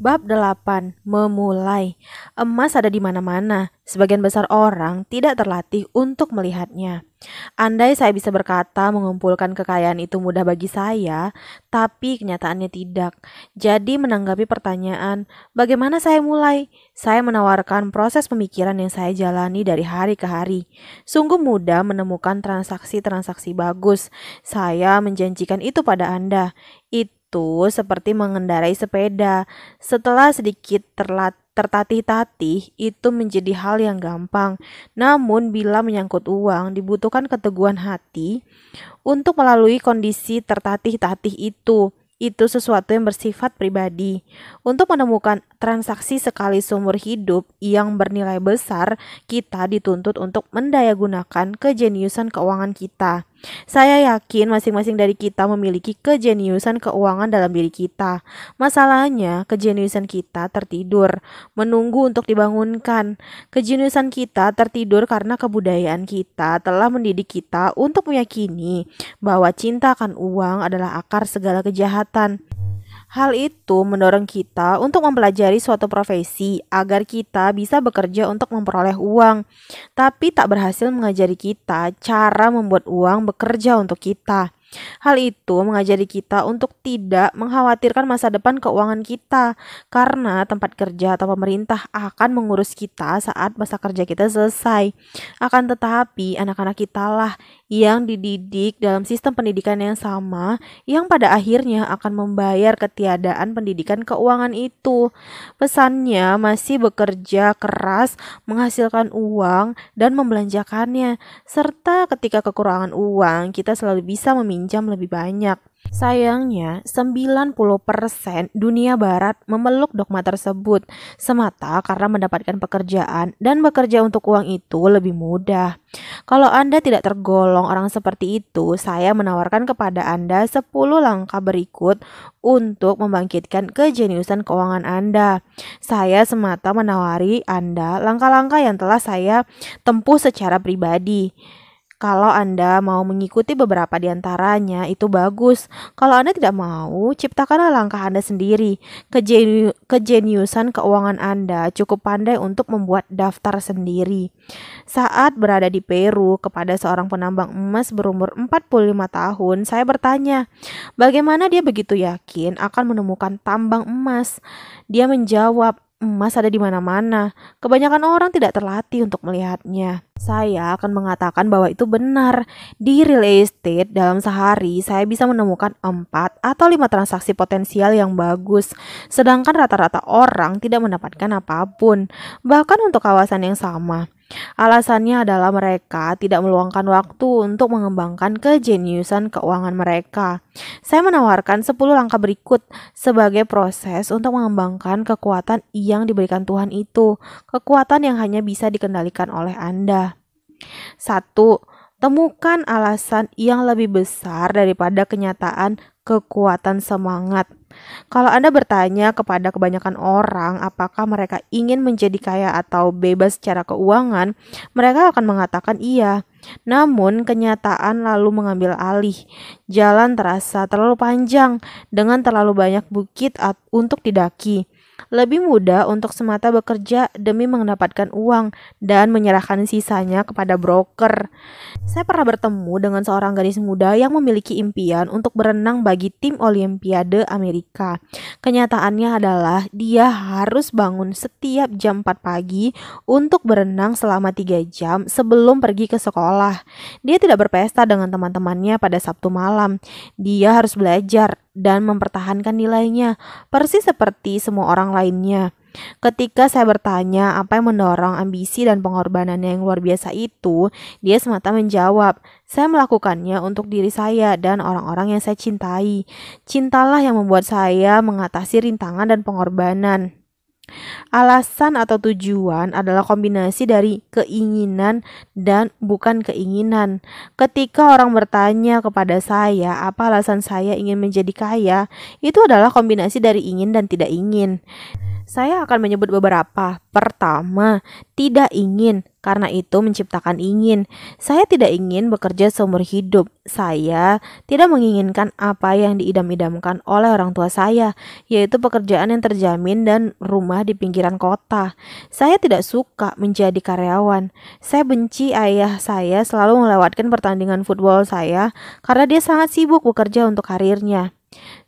Bab 8. Memulai. Emas ada di mana-mana. Sebagian besar orang tidak terlatih untuk melihatnya. Andai saya bisa berkata mengumpulkan kekayaan itu mudah bagi saya, tapi kenyataannya tidak. Jadi menanggapi pertanyaan, bagaimana saya mulai? Saya menawarkan proses pemikiran yang saya jalani dari hari ke hari. Sungguh mudah menemukan transaksi-transaksi bagus. Saya menjanjikan itu pada Anda. Itu itu seperti mengendarai sepeda. Setelah sedikit tertatih-tatih itu menjadi hal yang gampang. Namun bila menyangkut uang dibutuhkan keteguhan hati untuk melalui kondisi tertatih-tatih itu. Itu sesuatu yang bersifat pribadi. Untuk menemukan transaksi sekali seumur hidup yang bernilai besar, kita dituntut untuk mendayagunakan kejeniusan keuangan kita. Saya yakin masing-masing dari kita memiliki kejeniusan keuangan dalam diri kita. Masalahnya, kejeniusan kita tertidur, menunggu untuk dibangunkan. Kejeniusan kita tertidur karena kebudayaan kita telah mendidik kita untuk meyakini bahwa cinta akan uang adalah akar segala kejahatan. Hal itu mendorong kita untuk mempelajari suatu profesi agar kita bisa bekerja untuk memperoleh uang, tapi tak berhasil mengajari kita cara membuat uang bekerja untuk kita. Hal itu mengajari kita untuk tidak mengkhawatirkan masa depan keuangan kita, karena tempat kerja atau pemerintah akan mengurus kita saat masa kerja kita selesai. Akan tetapi, anak-anak kita lah yang dididik dalam sistem pendidikan yang sama yang pada akhirnya akan membayar ketiadaan pendidikan keuangan itu. Pesannya masih bekerja keras, menghasilkan uang dan membelanjakannya serta ketika kekurangan uang kita selalu bisa meminjam lebih banyak. Sayangnya, 90% dunia barat memeluk dogma tersebut semata karena mendapatkan pekerjaan dan bekerja untuk uang itu lebih mudah. Kalau Anda tidak tergolong orang seperti itu, saya menawarkan kepada Anda 10 langkah berikut untuk membangkitkan kejeniusan keuangan Anda. Saya semata menawari Anda langkah-langkah yang telah saya tempuh secara pribadi. Kalau Anda mau mengikuti beberapa di antaranya, itu bagus. Kalau Anda tidak mau, ciptakanlah langkah Anda sendiri. Kejenu kejeniusan keuangan Anda cukup pandai untuk membuat daftar sendiri. Saat berada di Peru kepada seorang penambang emas berumur 45 tahun, saya bertanya, bagaimana dia begitu yakin akan menemukan tambang emas? Dia menjawab, emas ada di mana-mana. Kebanyakan orang tidak terlatih untuk melihatnya saya akan mengatakan bahwa itu benar. Di real estate, dalam sehari saya bisa menemukan 4 atau 5 transaksi potensial yang bagus, sedangkan rata-rata orang tidak mendapatkan apapun, bahkan untuk kawasan yang sama. Alasannya adalah mereka tidak meluangkan waktu untuk mengembangkan kejeniusan keuangan mereka. Saya menawarkan 10 langkah berikut sebagai proses untuk mengembangkan kekuatan yang diberikan Tuhan itu, kekuatan yang hanya bisa dikendalikan oleh Anda. Satu, temukan alasan yang lebih besar daripada kenyataan kekuatan semangat. Kalau Anda bertanya kepada kebanyakan orang apakah mereka ingin menjadi kaya atau bebas secara keuangan, mereka akan mengatakan iya. Namun, kenyataan lalu mengambil alih. Jalan terasa terlalu panjang dengan terlalu banyak bukit untuk didaki. Lebih mudah untuk semata bekerja demi mendapatkan uang dan menyerahkan sisanya kepada broker. Saya pernah bertemu dengan seorang gadis muda yang memiliki impian untuk berenang bagi tim Olimpiade Amerika. Kenyataannya adalah dia harus bangun setiap jam 4 pagi untuk berenang selama 3 jam sebelum pergi ke sekolah. Dia tidak berpesta dengan teman-temannya pada Sabtu malam. Dia harus belajar dan mempertahankan nilainya, persis seperti semua orang lainnya. Ketika saya bertanya apa yang mendorong ambisi dan pengorbanannya yang luar biasa itu, dia semata menjawab, "Saya melakukannya untuk diri saya dan orang-orang yang saya cintai. Cintalah yang membuat saya mengatasi rintangan dan pengorbanan." Alasan atau tujuan adalah kombinasi dari keinginan dan bukan keinginan. Ketika orang bertanya kepada saya, "Apa alasan saya ingin menjadi kaya?" itu adalah kombinasi dari ingin dan tidak ingin. Saya akan menyebut beberapa. Pertama, tidak ingin. Karena itu menciptakan ingin. Saya tidak ingin bekerja seumur hidup. Saya tidak menginginkan apa yang diidam-idamkan oleh orang tua saya, yaitu pekerjaan yang terjamin dan rumah di pinggiran kota. Saya tidak suka menjadi karyawan. Saya benci ayah saya selalu melewatkan pertandingan football saya karena dia sangat sibuk bekerja untuk karirnya.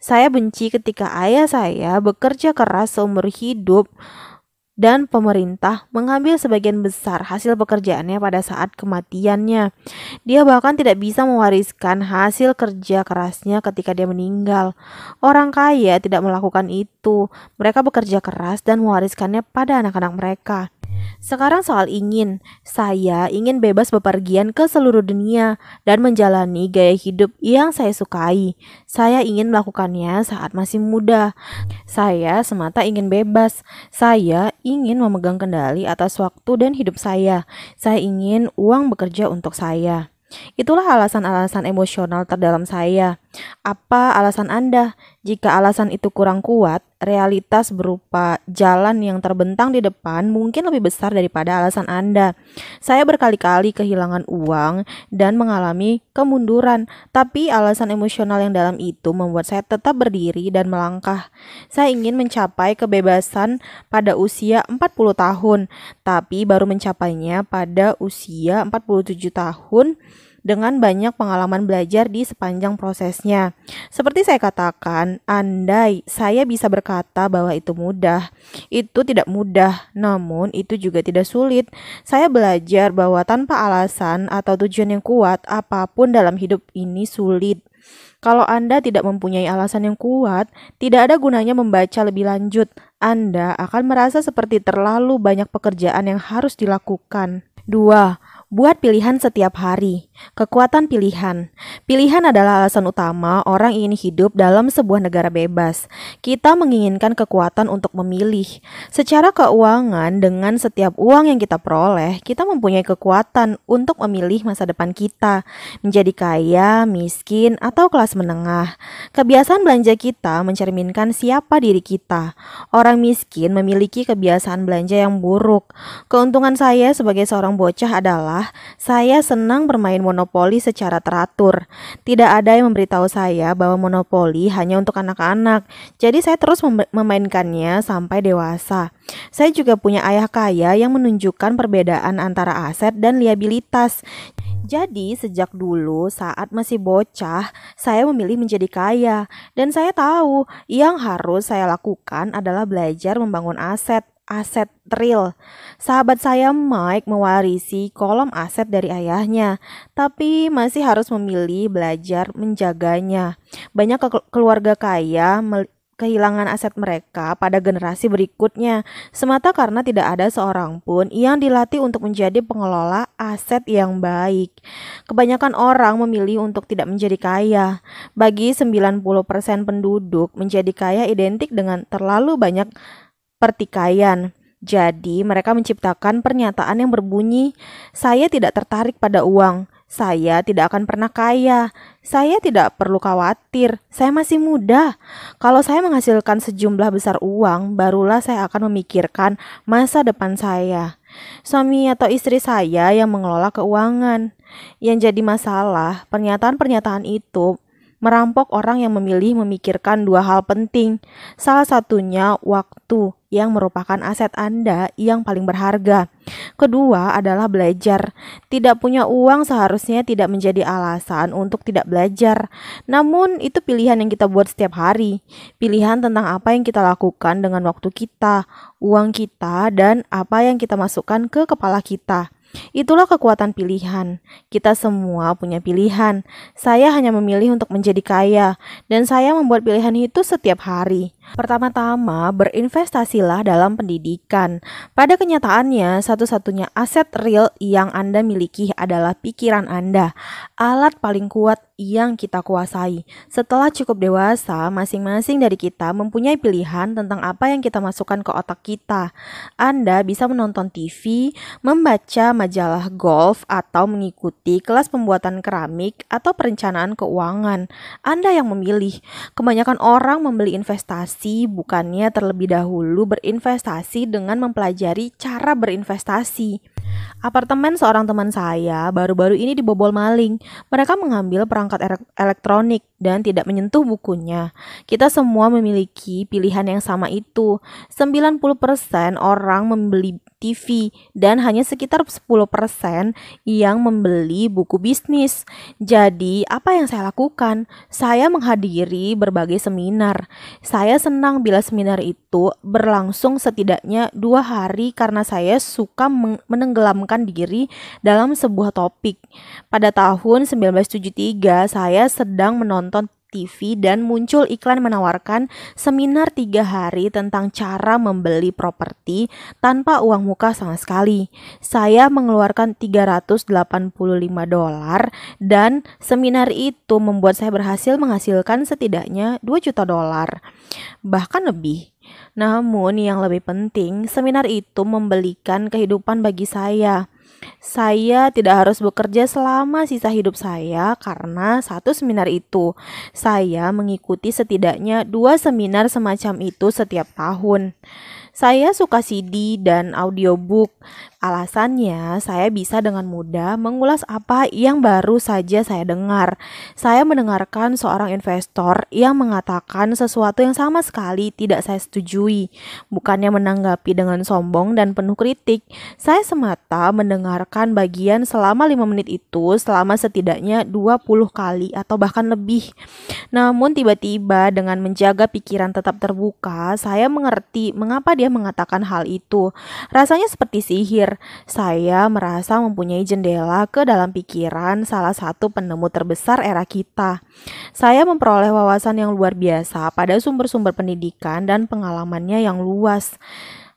Saya benci ketika ayah saya bekerja keras seumur hidup dan pemerintah mengambil sebagian besar hasil pekerjaannya pada saat kematiannya. Dia bahkan tidak bisa mewariskan hasil kerja kerasnya ketika dia meninggal. Orang kaya tidak melakukan itu. Mereka bekerja keras dan mewariskannya pada anak-anak mereka. Sekarang soal ingin, saya ingin bebas bepergian ke seluruh dunia dan menjalani gaya hidup yang saya sukai. Saya ingin melakukannya saat masih muda. Saya semata ingin bebas. Saya ingin memegang kendali atas waktu dan hidup saya. Saya ingin uang bekerja untuk saya. Itulah alasan-alasan emosional terdalam saya. Apa alasan Anda? Jika alasan itu kurang kuat, realitas berupa jalan yang terbentang di depan mungkin lebih besar daripada alasan Anda. Saya berkali-kali kehilangan uang dan mengalami kemunduran, tapi alasan emosional yang dalam itu membuat saya tetap berdiri dan melangkah. Saya ingin mencapai kebebasan pada usia 40 tahun, tapi baru mencapainya pada usia 47 tahun dengan banyak pengalaman belajar di sepanjang prosesnya. Seperti saya katakan, andai saya bisa berkata bahwa itu mudah, itu tidak mudah, namun itu juga tidak sulit. Saya belajar bahwa tanpa alasan atau tujuan yang kuat, apapun dalam hidup ini sulit. Kalau Anda tidak mempunyai alasan yang kuat, tidak ada gunanya membaca lebih lanjut. Anda akan merasa seperti terlalu banyak pekerjaan yang harus dilakukan. 2. Buat pilihan setiap hari, kekuatan pilihan. Pilihan adalah alasan utama orang ingin hidup dalam sebuah negara bebas. Kita menginginkan kekuatan untuk memilih. Secara keuangan, dengan setiap uang yang kita peroleh, kita mempunyai kekuatan untuk memilih masa depan kita, menjadi kaya, miskin, atau kelas menengah. Kebiasaan belanja kita mencerminkan siapa diri kita. Orang miskin memiliki kebiasaan belanja yang buruk. Keuntungan saya sebagai seorang bocah adalah sekolah, saya senang bermain monopoli secara teratur. Tidak ada yang memberitahu saya bahwa monopoli hanya untuk anak-anak. Jadi saya terus mem memainkannya sampai dewasa. Saya juga punya ayah kaya yang menunjukkan perbedaan antara aset dan liabilitas. Jadi, sejak dulu saat masih bocah, saya memilih menjadi kaya, dan saya tahu yang harus saya lakukan adalah belajar membangun aset aset real. Sahabat saya Mike mewarisi kolom aset dari ayahnya, tapi masih harus memilih belajar menjaganya. Banyak ke keluarga kaya kehilangan aset mereka pada generasi berikutnya semata karena tidak ada seorang pun yang dilatih untuk menjadi pengelola aset yang baik. Kebanyakan orang memilih untuk tidak menjadi kaya. Bagi 90% penduduk, menjadi kaya identik dengan terlalu banyak pertikaian. Jadi, mereka menciptakan pernyataan yang berbunyi, "Saya tidak tertarik pada uang. Saya tidak akan pernah kaya. Saya tidak perlu khawatir. Saya masih muda. Kalau saya menghasilkan sejumlah besar uang, barulah saya akan memikirkan masa depan saya." Suami atau istri saya yang mengelola keuangan. Yang jadi masalah, pernyataan-pernyataan itu merampok orang yang memilih memikirkan dua hal penting. Salah satunya waktu yang merupakan aset Anda yang paling berharga. Kedua adalah belajar. Tidak punya uang seharusnya tidak menjadi alasan untuk tidak belajar. Namun itu pilihan yang kita buat setiap hari. Pilihan tentang apa yang kita lakukan dengan waktu kita, uang kita, dan apa yang kita masukkan ke kepala kita. Itulah kekuatan pilihan. Kita semua punya pilihan. Saya hanya memilih untuk menjadi kaya, dan saya membuat pilihan itu setiap hari. Pertama-tama, berinvestasilah dalam pendidikan. Pada kenyataannya, satu-satunya aset real yang Anda miliki adalah pikiran Anda, alat paling kuat yang kita kuasai. Setelah cukup dewasa, masing-masing dari kita mempunyai pilihan tentang apa yang kita masukkan ke otak kita. Anda bisa menonton TV, membaca majalah golf, atau mengikuti kelas pembuatan keramik atau perencanaan keuangan. Anda yang memilih. Kebanyakan orang membeli investasi investasi bukannya terlebih dahulu berinvestasi dengan mempelajari cara berinvestasi, Apartemen seorang teman saya baru-baru ini dibobol maling. Mereka mengambil perangkat elektronik dan tidak menyentuh bukunya. Kita semua memiliki pilihan yang sama itu. 90% orang membeli TV dan hanya sekitar 10% yang membeli buku bisnis. Jadi, apa yang saya lakukan? Saya menghadiri berbagai seminar. Saya senang bila seminar itu berlangsung setidaknya dua hari karena saya suka menenggelamkan menenggelamkan diri dalam sebuah topik. Pada tahun 1973, saya sedang menonton TV dan muncul iklan menawarkan seminar tiga hari tentang cara membeli properti tanpa uang muka sama sekali. Saya mengeluarkan 385 dolar dan seminar itu membuat saya berhasil menghasilkan setidaknya 2 juta dolar, bahkan lebih. Namun yang lebih penting, seminar itu membelikan kehidupan bagi saya. Saya tidak harus bekerja selama sisa hidup saya karena satu seminar itu. Saya mengikuti setidaknya dua seminar semacam itu setiap tahun. Saya suka CD dan audiobook. Alasannya, saya bisa dengan mudah mengulas apa yang baru saja saya dengar. Saya mendengarkan seorang investor yang mengatakan sesuatu yang sama sekali tidak saya setujui. Bukannya menanggapi dengan sombong dan penuh kritik, saya semata mendengarkan bagian selama 5 menit itu selama setidaknya 20 kali atau bahkan lebih. Namun tiba-tiba dengan menjaga pikiran tetap terbuka, saya mengerti mengapa dia mengatakan hal itu. Rasanya seperti sihir saya merasa mempunyai jendela ke dalam pikiran salah satu penemu terbesar era kita. Saya memperoleh wawasan yang luar biasa pada sumber-sumber pendidikan dan pengalamannya yang luas.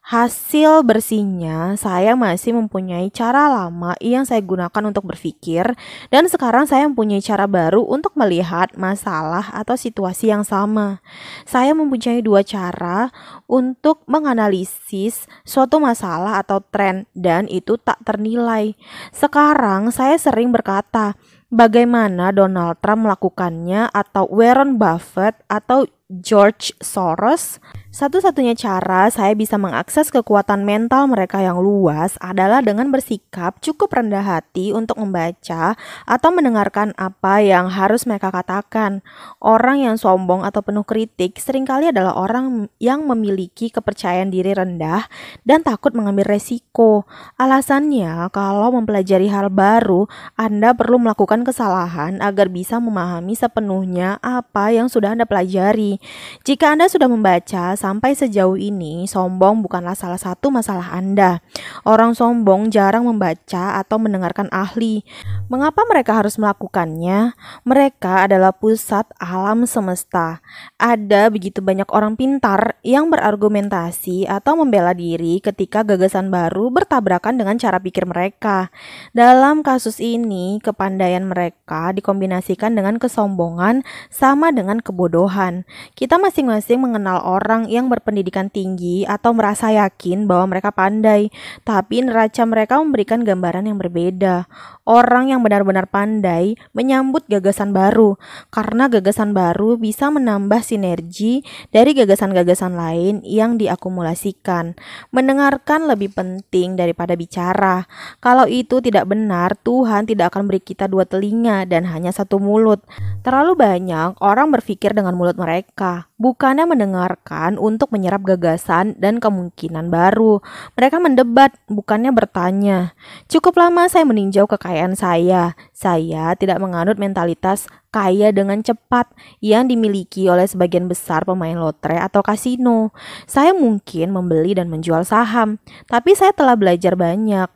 Hasil bersihnya, saya masih mempunyai cara lama yang saya gunakan untuk berpikir, dan sekarang saya mempunyai cara baru untuk melihat masalah atau situasi yang sama. Saya mempunyai dua cara untuk menganalisis suatu masalah atau tren, dan itu tak ternilai. Sekarang, saya sering berkata, bagaimana Donald Trump melakukannya, atau Warren Buffett, atau George Soros satu-satunya cara saya bisa mengakses kekuatan mental mereka yang luas adalah dengan bersikap cukup rendah hati untuk membaca atau mendengarkan apa yang harus mereka katakan. Orang yang sombong atau penuh kritik seringkali adalah orang yang memiliki kepercayaan diri rendah dan takut mengambil resiko. Alasannya, kalau mempelajari hal baru, Anda perlu melakukan kesalahan agar bisa memahami sepenuhnya apa yang sudah Anda pelajari. Jika Anda sudah membaca, sampai sejauh ini, sombong bukanlah salah satu masalah Anda. Orang sombong jarang membaca atau mendengarkan ahli. Mengapa mereka harus melakukannya? Mereka adalah pusat alam semesta. Ada begitu banyak orang pintar yang berargumentasi atau membela diri ketika gagasan baru bertabrakan dengan cara pikir mereka. Dalam kasus ini, kepandaian mereka dikombinasikan dengan kesombongan sama dengan kebodohan. Kita masing-masing mengenal orang yang berpendidikan tinggi atau merasa yakin bahwa mereka pandai, tapi neraca mereka memberikan gambaran yang berbeda. Orang yang benar-benar pandai menyambut gagasan baru, karena gagasan baru bisa menambah sinergi dari gagasan-gagasan lain yang diakumulasikan. Mendengarkan lebih penting daripada bicara. Kalau itu tidak benar, Tuhan tidak akan beri kita dua telinga dan hanya satu mulut. Terlalu banyak orang berpikir dengan mulut mereka, bukannya mendengarkan kesempatan untuk menyerap gagasan dan kemungkinan baru. Mereka mendebat, bukannya bertanya. Cukup lama saya meninjau kekayaan saya. Saya tidak menganut mentalitas kaya dengan cepat yang dimiliki oleh sebagian besar pemain lotre atau kasino. Saya mungkin membeli dan menjual saham, tapi saya telah belajar banyak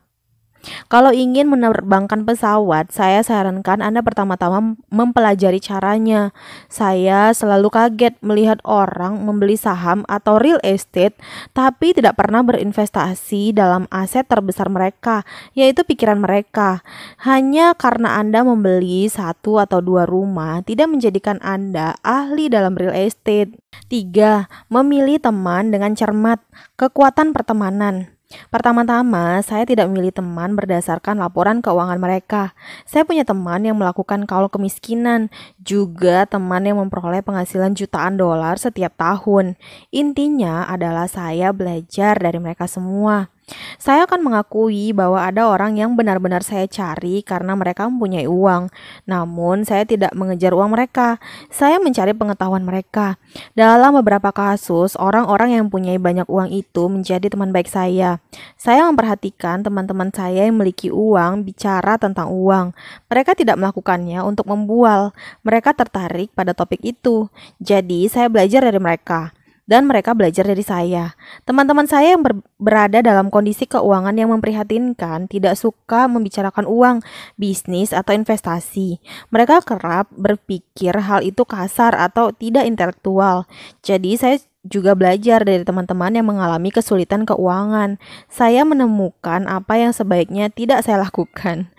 kalau ingin menerbangkan pesawat, saya sarankan Anda pertama-tama mempelajari caranya. Saya selalu kaget melihat orang membeli saham atau real estate, tapi tidak pernah berinvestasi dalam aset terbesar mereka, yaitu pikiran mereka. Hanya karena Anda membeli satu atau dua rumah, tidak menjadikan Anda ahli dalam real estate. 3. Memilih teman dengan cermat. Kekuatan pertemanan. Pertama-tama, saya tidak memilih teman berdasarkan laporan keuangan mereka. Saya punya teman yang melakukan kaul kemiskinan, juga teman yang memperoleh penghasilan jutaan dolar setiap tahun. Intinya adalah saya belajar dari mereka semua. Saya akan mengakui bahwa ada orang yang benar-benar saya cari karena mereka mempunyai uang. Namun, saya tidak mengejar uang mereka. Saya mencari pengetahuan mereka. Dalam beberapa kasus, orang-orang yang mempunyai banyak uang itu menjadi teman baik saya. Saya memperhatikan teman-teman saya yang memiliki uang bicara tentang uang. Mereka tidak melakukannya untuk membual. Mereka tertarik pada topik itu. Jadi, saya belajar dari mereka dan mereka belajar dari saya. Teman-teman saya yang ber berada dalam kondisi keuangan yang memprihatinkan tidak suka membicarakan uang, bisnis, atau investasi. Mereka kerap berpikir hal itu kasar atau tidak intelektual. Jadi saya juga belajar dari teman-teman yang mengalami kesulitan keuangan. Saya menemukan apa yang sebaiknya tidak saya lakukan.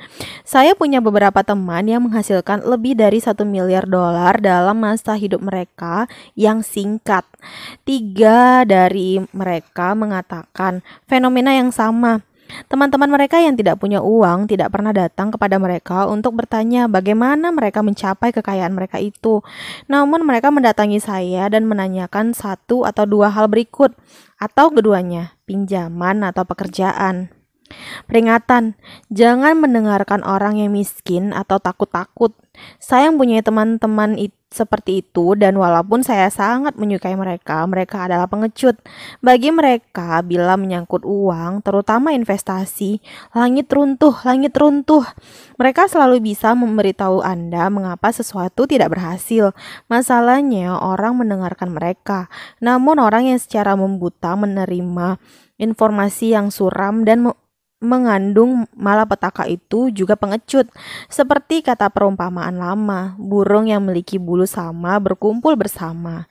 Saya punya beberapa teman yang menghasilkan lebih dari satu miliar dolar dalam masa hidup mereka yang singkat. Tiga dari mereka mengatakan fenomena yang sama, Teman-teman mereka yang tidak punya uang tidak pernah datang kepada mereka untuk bertanya bagaimana mereka mencapai kekayaan mereka itu. Namun mereka mendatangi saya dan menanyakan satu atau dua hal berikut atau keduanya, pinjaman atau pekerjaan. Peringatan, jangan mendengarkan orang yang miskin atau takut-takut. Saya punya teman-teman itu seperti itu dan walaupun saya sangat menyukai mereka, mereka adalah pengecut. Bagi mereka, bila menyangkut uang, terutama investasi, langit runtuh, langit runtuh. Mereka selalu bisa memberitahu Anda mengapa sesuatu tidak berhasil. Masalahnya, orang mendengarkan mereka. Namun orang yang secara membuta menerima informasi yang suram dan mengandung malapetaka itu juga pengecut. Seperti kata perumpamaan lama, burung yang memiliki bulu sama berkumpul bersama.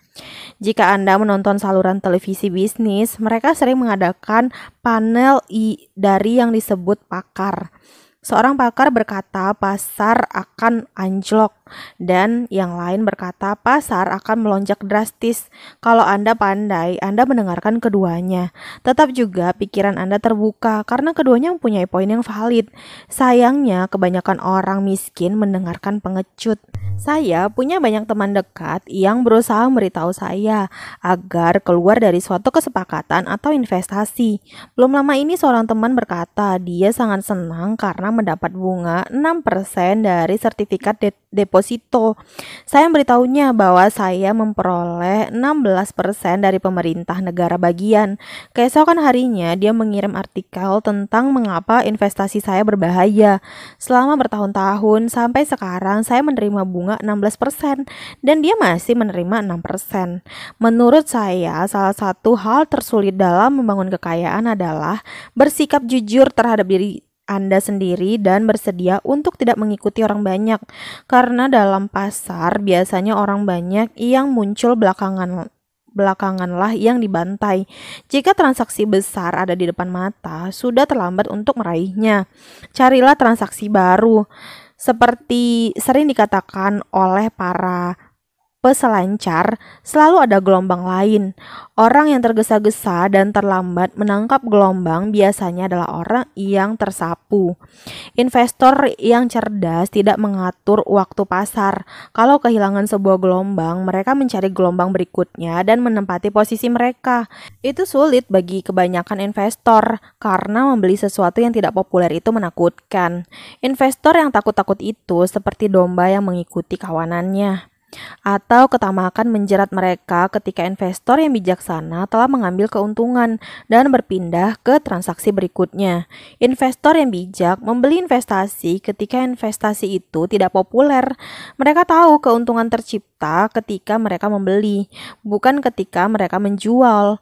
Jika Anda menonton saluran televisi bisnis, mereka sering mengadakan panel I dari yang disebut pakar. Seorang pakar berkata pasar akan anjlok. Dan yang lain berkata pasar akan melonjak drastis. Kalau Anda pandai, Anda mendengarkan keduanya. Tetap juga pikiran Anda terbuka karena keduanya mempunyai poin yang valid. Sayangnya kebanyakan orang miskin mendengarkan pengecut. Saya punya banyak teman dekat yang berusaha memberitahu saya agar keluar dari suatu kesepakatan atau investasi. Belum lama ini seorang teman berkata dia sangat senang karena mendapat bunga 6% dari sertifikat deposit deposito. Saya memberitahunya bahwa saya memperoleh 16% dari pemerintah negara bagian. Keesokan harinya, dia mengirim artikel tentang mengapa investasi saya berbahaya. Selama bertahun-tahun, sampai sekarang saya menerima bunga 16% dan dia masih menerima 6%. Menurut saya, salah satu hal tersulit dalam membangun kekayaan adalah bersikap jujur terhadap diri anda sendiri dan bersedia untuk tidak mengikuti orang banyak. Karena dalam pasar biasanya orang banyak yang muncul belakangan belakanganlah yang dibantai. Jika transaksi besar ada di depan mata, sudah terlambat untuk meraihnya. Carilah transaksi baru. Seperti sering dikatakan oleh para peselancar, selalu ada gelombang lain. Orang yang tergesa-gesa dan terlambat menangkap gelombang biasanya adalah orang yang tersapu. Investor yang cerdas tidak mengatur waktu pasar. Kalau kehilangan sebuah gelombang, mereka mencari gelombang berikutnya dan menempati posisi mereka. Itu sulit bagi kebanyakan investor karena membeli sesuatu yang tidak populer itu menakutkan. Investor yang takut-takut itu seperti domba yang mengikuti kawanannya atau ketamakan menjerat mereka ketika investor yang bijaksana telah mengambil keuntungan dan berpindah ke transaksi berikutnya. Investor yang bijak membeli investasi ketika investasi itu tidak populer. Mereka tahu keuntungan tercipta ketika mereka membeli, bukan ketika mereka menjual.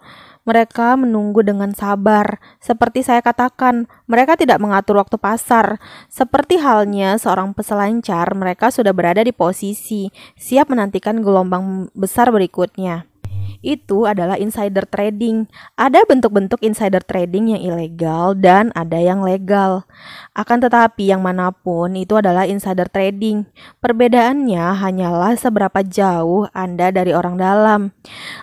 Mereka menunggu dengan sabar. Seperti saya katakan, mereka tidak mengatur waktu pasar. Seperti halnya seorang peselancar, mereka sudah berada di posisi siap menantikan gelombang besar berikutnya itu adalah insider trading. Ada bentuk-bentuk insider trading yang ilegal dan ada yang legal. Akan tetapi yang manapun itu adalah insider trading. Perbedaannya hanyalah seberapa jauh Anda dari orang dalam.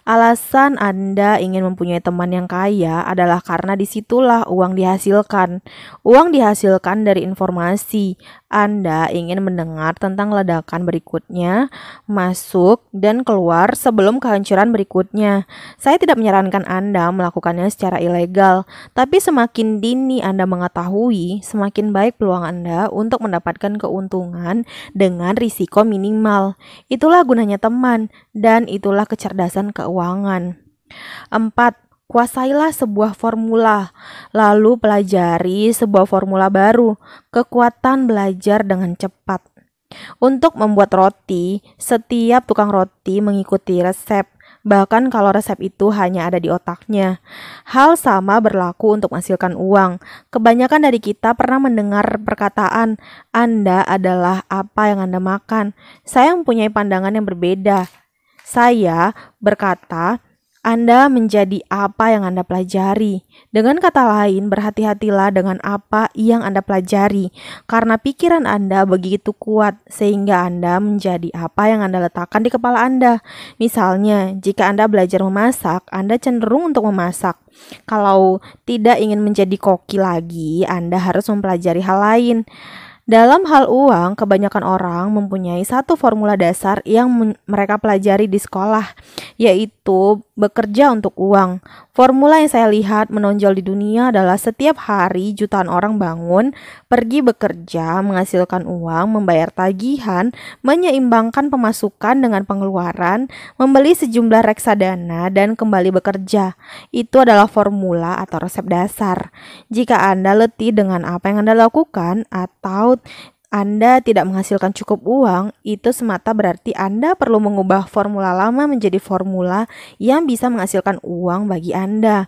Alasan Anda ingin mempunyai teman yang kaya adalah karena disitulah uang dihasilkan. Uang dihasilkan dari informasi, anda ingin mendengar tentang ledakan berikutnya, masuk dan keluar sebelum kehancuran berikutnya. Saya tidak menyarankan Anda melakukannya secara ilegal, tapi semakin dini Anda mengetahui, semakin baik peluang Anda untuk mendapatkan keuntungan dengan risiko minimal. Itulah gunanya teman dan itulah kecerdasan keuangan. 4. Kuasailah sebuah formula, lalu pelajari sebuah formula baru. Kekuatan belajar dengan cepat. Untuk membuat roti, setiap tukang roti mengikuti resep, bahkan kalau resep itu hanya ada di otaknya. Hal sama berlaku untuk menghasilkan uang. Kebanyakan dari kita pernah mendengar perkataan, "Anda adalah apa yang Anda makan." Saya mempunyai pandangan yang berbeda. Saya berkata, anda menjadi apa yang Anda pelajari. Dengan kata lain, berhati-hatilah dengan apa yang Anda pelajari, karena pikiran Anda begitu kuat sehingga Anda menjadi apa yang Anda letakkan di kepala Anda. Misalnya, jika Anda belajar memasak, Anda cenderung untuk memasak. Kalau tidak ingin menjadi koki lagi, Anda harus mempelajari hal lain. Dalam hal uang, kebanyakan orang mempunyai satu formula dasar yang mereka pelajari di sekolah, yaitu bekerja untuk uang. Formula yang saya lihat menonjol di dunia adalah setiap hari jutaan orang bangun, pergi bekerja, menghasilkan uang, membayar tagihan, menyeimbangkan pemasukan dengan pengeluaran, membeli sejumlah reksadana, dan kembali bekerja. Itu adalah formula atau resep dasar. Jika Anda letih dengan apa yang Anda lakukan atau anda tidak menghasilkan cukup uang, itu semata berarti Anda perlu mengubah formula lama menjadi formula yang bisa menghasilkan uang bagi Anda.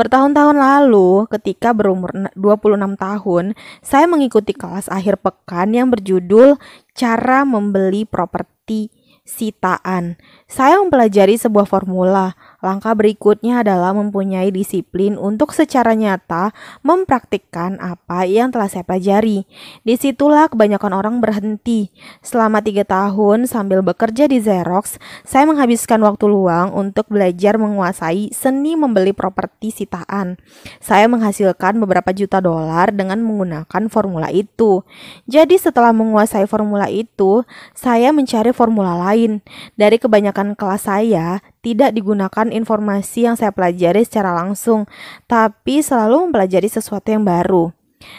Bertahun-tahun lalu, ketika berumur 26 tahun, saya mengikuti kelas akhir pekan yang berjudul Cara Membeli Properti Sitaan. Saya mempelajari sebuah formula Langkah berikutnya adalah mempunyai disiplin untuk secara nyata mempraktikkan apa yang telah saya pelajari. Disitulah kebanyakan orang berhenti. Selama tiga tahun sambil bekerja di Xerox, saya menghabiskan waktu luang untuk belajar menguasai seni membeli properti sitaan. Saya menghasilkan beberapa juta dolar dengan menggunakan formula itu. Jadi setelah menguasai formula itu, saya mencari formula lain. Dari kebanyakan kelas saya, tidak digunakan informasi yang saya pelajari secara langsung, tapi selalu mempelajari sesuatu yang baru.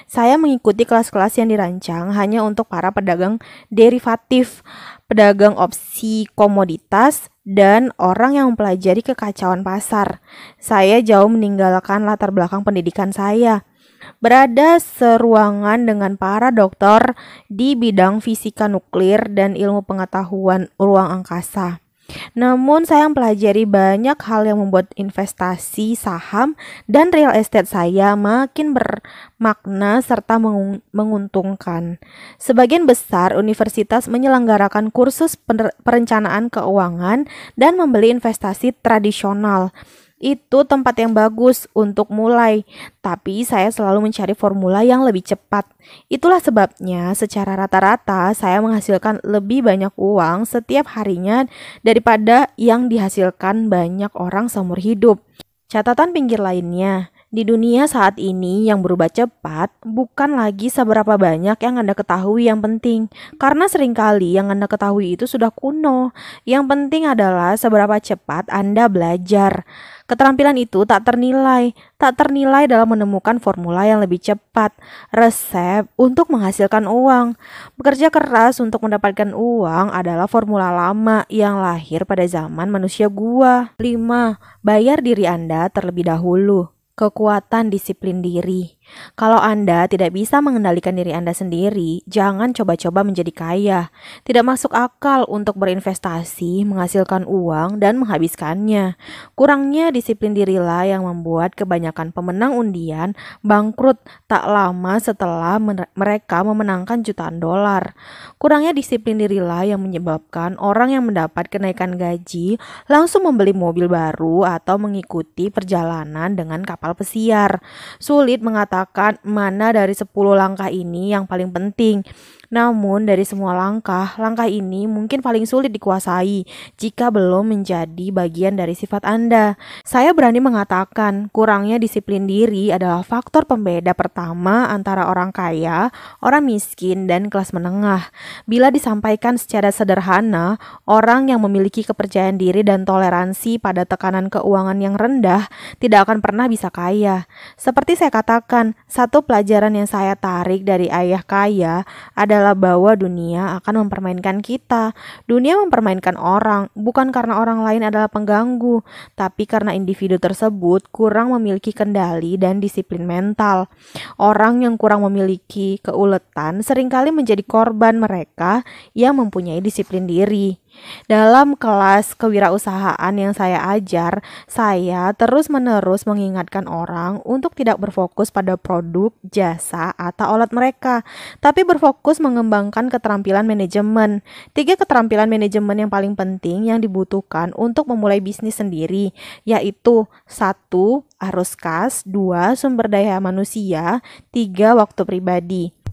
Saya mengikuti kelas-kelas yang dirancang hanya untuk para pedagang derivatif, pedagang opsi komoditas, dan orang yang mempelajari kekacauan pasar. Saya jauh meninggalkan latar belakang pendidikan saya berada seruangan dengan para dokter di bidang fisika nuklir dan ilmu pengetahuan ruang angkasa. Namun saya mempelajari banyak hal yang membuat investasi saham dan real estate saya makin bermakna serta menguntungkan. Sebagian besar universitas menyelenggarakan kursus perencanaan keuangan dan membeli investasi tradisional itu tempat yang bagus untuk mulai, tapi saya selalu mencari formula yang lebih cepat. Itulah sebabnya secara rata-rata saya menghasilkan lebih banyak uang setiap harinya daripada yang dihasilkan banyak orang seumur hidup. Catatan pinggir lainnya, di dunia saat ini yang berubah cepat, bukan lagi seberapa banyak yang Anda ketahui yang penting. Karena seringkali yang Anda ketahui itu sudah kuno. Yang penting adalah seberapa cepat Anda belajar. Keterampilan itu tak ternilai, tak ternilai dalam menemukan formula yang lebih cepat, resep untuk menghasilkan uang. Bekerja keras untuk mendapatkan uang adalah formula lama yang lahir pada zaman manusia gua. 5. Bayar diri Anda terlebih dahulu kekuatan disiplin diri, kalau Anda tidak bisa mengendalikan diri Anda sendiri, jangan coba-coba menjadi kaya. Tidak masuk akal untuk berinvestasi, menghasilkan uang, dan menghabiskannya. Kurangnya disiplin dirilah yang membuat kebanyakan pemenang undian bangkrut tak lama setelah mereka memenangkan jutaan dolar. Kurangnya disiplin dirilah yang menyebabkan orang yang mendapat kenaikan gaji langsung membeli mobil baru atau mengikuti perjalanan dengan kapal pesiar. Sulit mengatakan mengatakan mana dari 10 langkah ini yang paling penting namun, dari semua langkah, langkah ini mungkin paling sulit dikuasai jika belum menjadi bagian dari sifat Anda. Saya berani mengatakan, kurangnya disiplin diri adalah faktor pembeda pertama antara orang kaya, orang miskin, dan kelas menengah. Bila disampaikan secara sederhana, orang yang memiliki kepercayaan diri dan toleransi pada tekanan keuangan yang rendah tidak akan pernah bisa kaya. Seperti saya katakan, satu pelajaran yang saya tarik dari ayah kaya adalah adalah bahwa dunia akan mempermainkan kita. Dunia mempermainkan orang, bukan karena orang lain adalah pengganggu, tapi karena individu tersebut kurang memiliki kendali dan disiplin mental. Orang yang kurang memiliki keuletan seringkali menjadi korban mereka yang mempunyai disiplin diri. Dalam kelas kewirausahaan yang saya ajar, saya terus-menerus mengingatkan orang untuk tidak berfokus pada produk, jasa, atau alat mereka, tapi berfokus mengembangkan keterampilan manajemen. Tiga keterampilan manajemen yang paling penting yang dibutuhkan untuk memulai bisnis sendiri, yaitu satu arus kas, dua sumber daya manusia, tiga waktu pribadi.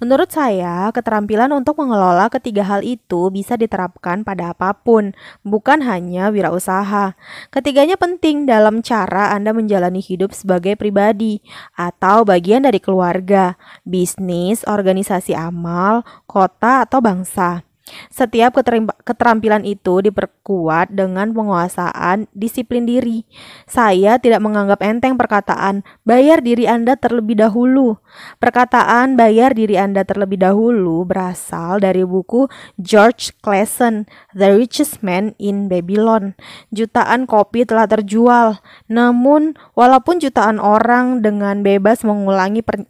Menurut saya, keterampilan untuk mengelola ketiga hal itu bisa diterapkan pada apapun, bukan hanya wirausaha. Ketiganya penting dalam cara Anda menjalani hidup sebagai pribadi atau bagian dari keluarga, bisnis, organisasi amal, kota, atau bangsa. Setiap keterampilan itu diperkuat dengan penguasaan disiplin diri. Saya tidak menganggap enteng perkataan "bayar diri Anda terlebih dahulu". Perkataan "bayar diri Anda terlebih dahulu" berasal dari buku George Clason, The Richest Man in Babylon. Jutaan kopi telah terjual, namun walaupun jutaan orang dengan bebas mengulangi per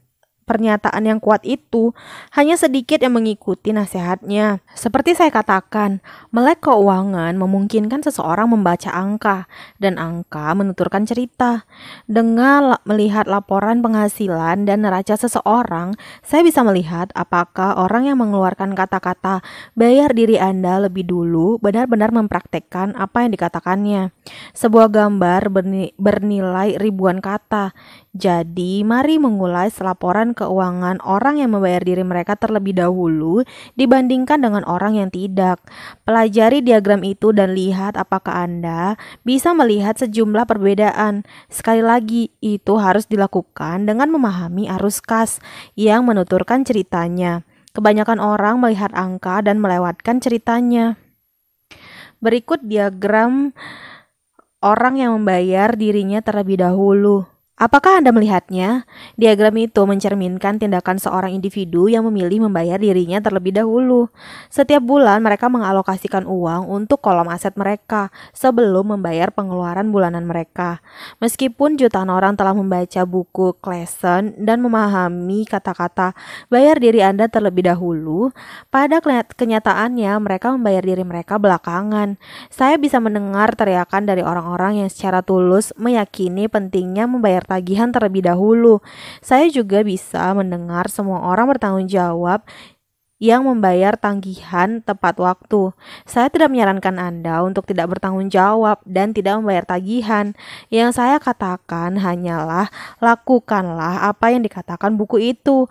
pernyataan yang kuat itu, hanya sedikit yang mengikuti nasihatnya. Seperti saya katakan, melek keuangan memungkinkan seseorang membaca angka, dan angka menuturkan cerita. Dengan melihat laporan penghasilan dan neraca seseorang, saya bisa melihat apakah orang yang mengeluarkan kata-kata bayar diri Anda lebih dulu benar-benar mempraktekkan apa yang dikatakannya. Sebuah gambar bernilai ribuan kata jadi, mari mengulai laporan keuangan orang yang membayar diri mereka terlebih dahulu dibandingkan dengan orang yang tidak. Pelajari diagram itu dan lihat apakah Anda bisa melihat sejumlah perbedaan. Sekali lagi, itu harus dilakukan dengan memahami arus kas yang menuturkan ceritanya. Kebanyakan orang melihat angka dan melewatkan ceritanya. Berikut diagram orang yang membayar dirinya terlebih dahulu. Apakah Anda melihatnya? Diagram itu mencerminkan tindakan seorang individu yang memilih membayar dirinya terlebih dahulu. Setiap bulan mereka mengalokasikan uang untuk kolom aset mereka sebelum membayar pengeluaran bulanan mereka. Meskipun jutaan orang telah membaca buku Klesen dan memahami kata-kata bayar diri Anda terlebih dahulu, pada kenyataannya mereka membayar diri mereka belakangan. Saya bisa mendengar teriakan dari orang-orang yang secara tulus meyakini pentingnya membayar tagihan terlebih dahulu. Saya juga bisa mendengar semua orang bertanggung jawab yang membayar tagihan tepat waktu. Saya tidak menyarankan Anda untuk tidak bertanggung jawab dan tidak membayar tagihan. Yang saya katakan hanyalah lakukanlah apa yang dikatakan buku itu,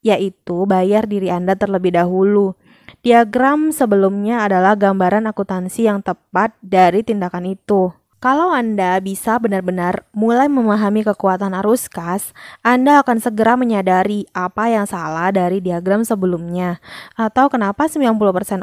yaitu bayar diri Anda terlebih dahulu. Diagram sebelumnya adalah gambaran akuntansi yang tepat dari tindakan itu. Kalau Anda bisa benar-benar mulai memahami kekuatan arus kas, Anda akan segera menyadari apa yang salah dari diagram sebelumnya atau kenapa 90%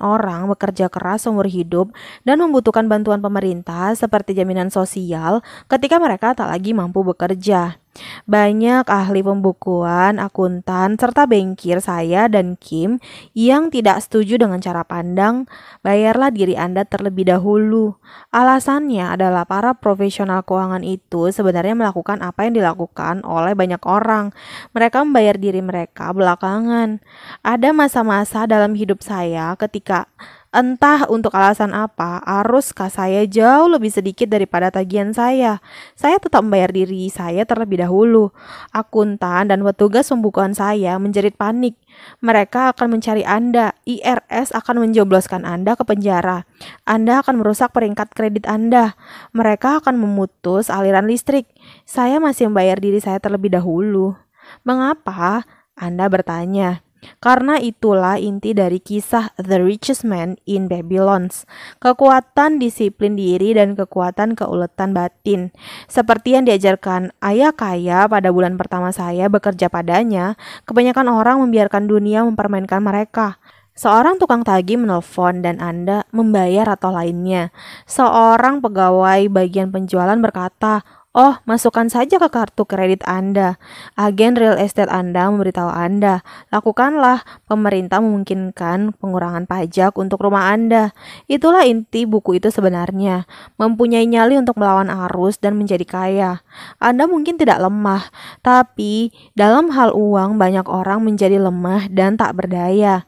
orang bekerja keras seumur hidup dan membutuhkan bantuan pemerintah seperti jaminan sosial ketika mereka tak lagi mampu bekerja. Banyak ahli pembukuan, akuntan, serta bengkir saya dan Kim yang tidak setuju dengan cara pandang, bayarlah diri Anda terlebih dahulu. Alasannya adalah para profesional keuangan itu sebenarnya melakukan apa yang dilakukan oleh banyak orang. Mereka membayar diri mereka belakangan. Ada masa-masa dalam hidup saya ketika Entah untuk alasan apa, arus kas saya jauh lebih sedikit daripada tagihan saya. Saya tetap membayar diri saya terlebih dahulu. Akuntan dan petugas pembukuan saya menjerit panik. Mereka akan mencari Anda. IRS akan menjobloskan Anda ke penjara. Anda akan merusak peringkat kredit Anda. Mereka akan memutus aliran listrik. Saya masih membayar diri saya terlebih dahulu. Mengapa? Anda bertanya. Karena itulah inti dari kisah The Richest Man in Babylon, kekuatan disiplin diri dan kekuatan keuletan batin. Seperti yang diajarkan ayah kaya pada bulan pertama saya bekerja padanya, kebanyakan orang membiarkan dunia mempermainkan mereka. Seorang tukang tagi menelpon dan Anda membayar atau lainnya. Seorang pegawai bagian penjualan berkata, Oh, masukkan saja ke kartu kredit Anda. Agen real estate Anda memberitahu Anda, lakukanlah. Pemerintah memungkinkan pengurangan pajak untuk rumah Anda. Itulah inti buku itu sebenarnya. Mempunyai nyali untuk melawan arus dan menjadi kaya. Anda mungkin tidak lemah, tapi dalam hal uang banyak orang menjadi lemah dan tak berdaya.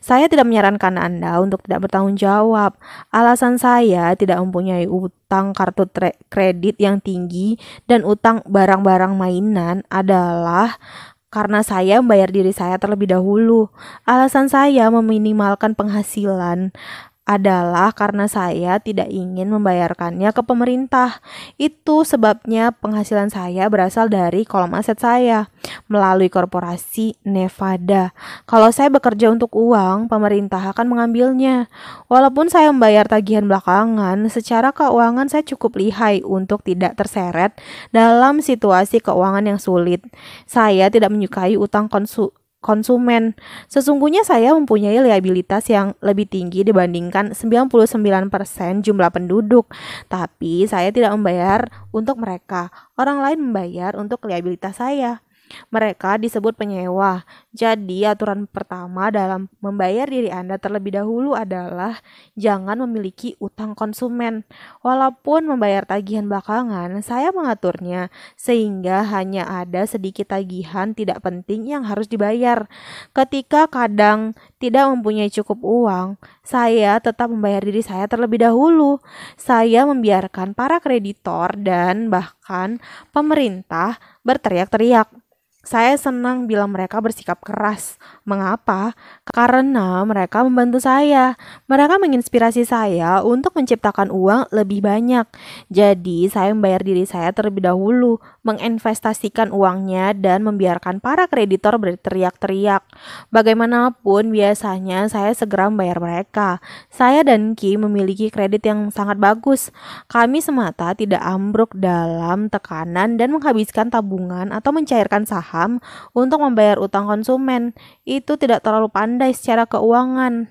Saya tidak menyarankan Anda untuk tidak bertanggung jawab. Alasan saya tidak mempunyai utang kartu kredit yang tinggi dan utang barang-barang mainan adalah karena saya membayar diri saya terlebih dahulu. Alasan saya meminimalkan penghasilan adalah karena saya tidak ingin membayarkannya ke pemerintah. Itu sebabnya penghasilan saya berasal dari kolom aset saya melalui korporasi Nevada. Kalau saya bekerja untuk uang, pemerintah akan mengambilnya. Walaupun saya membayar tagihan belakangan, secara keuangan saya cukup lihai untuk tidak terseret dalam situasi keuangan yang sulit. Saya tidak menyukai utang konsumsi konsumen. Sesungguhnya saya mempunyai liabilitas yang lebih tinggi dibandingkan 99% jumlah penduduk, tapi saya tidak membayar untuk mereka. Orang lain membayar untuk liabilitas saya. Mereka disebut penyewa. Jadi, aturan pertama dalam membayar diri Anda terlebih dahulu adalah jangan memiliki utang konsumen. Walaupun membayar tagihan belakangan, saya mengaturnya sehingga hanya ada sedikit tagihan tidak penting yang harus dibayar. Ketika kadang tidak mempunyai cukup uang, saya tetap membayar diri saya terlebih dahulu. Saya membiarkan para kreditor dan bahkan pemerintah berteriak-teriak saya senang bila mereka bersikap keras. Mengapa? Karena mereka membantu saya. Mereka menginspirasi saya untuk menciptakan uang lebih banyak. Jadi, saya membayar diri saya terlebih dahulu, menginvestasikan uangnya dan membiarkan para kreditor berteriak-teriak. Bagaimanapun, biasanya saya segera membayar mereka. Saya dan Ki memiliki kredit yang sangat bagus. Kami semata tidak ambruk dalam tekanan dan menghabiskan tabungan atau mencairkan saham saham untuk membayar utang konsumen. Itu tidak terlalu pandai secara keuangan.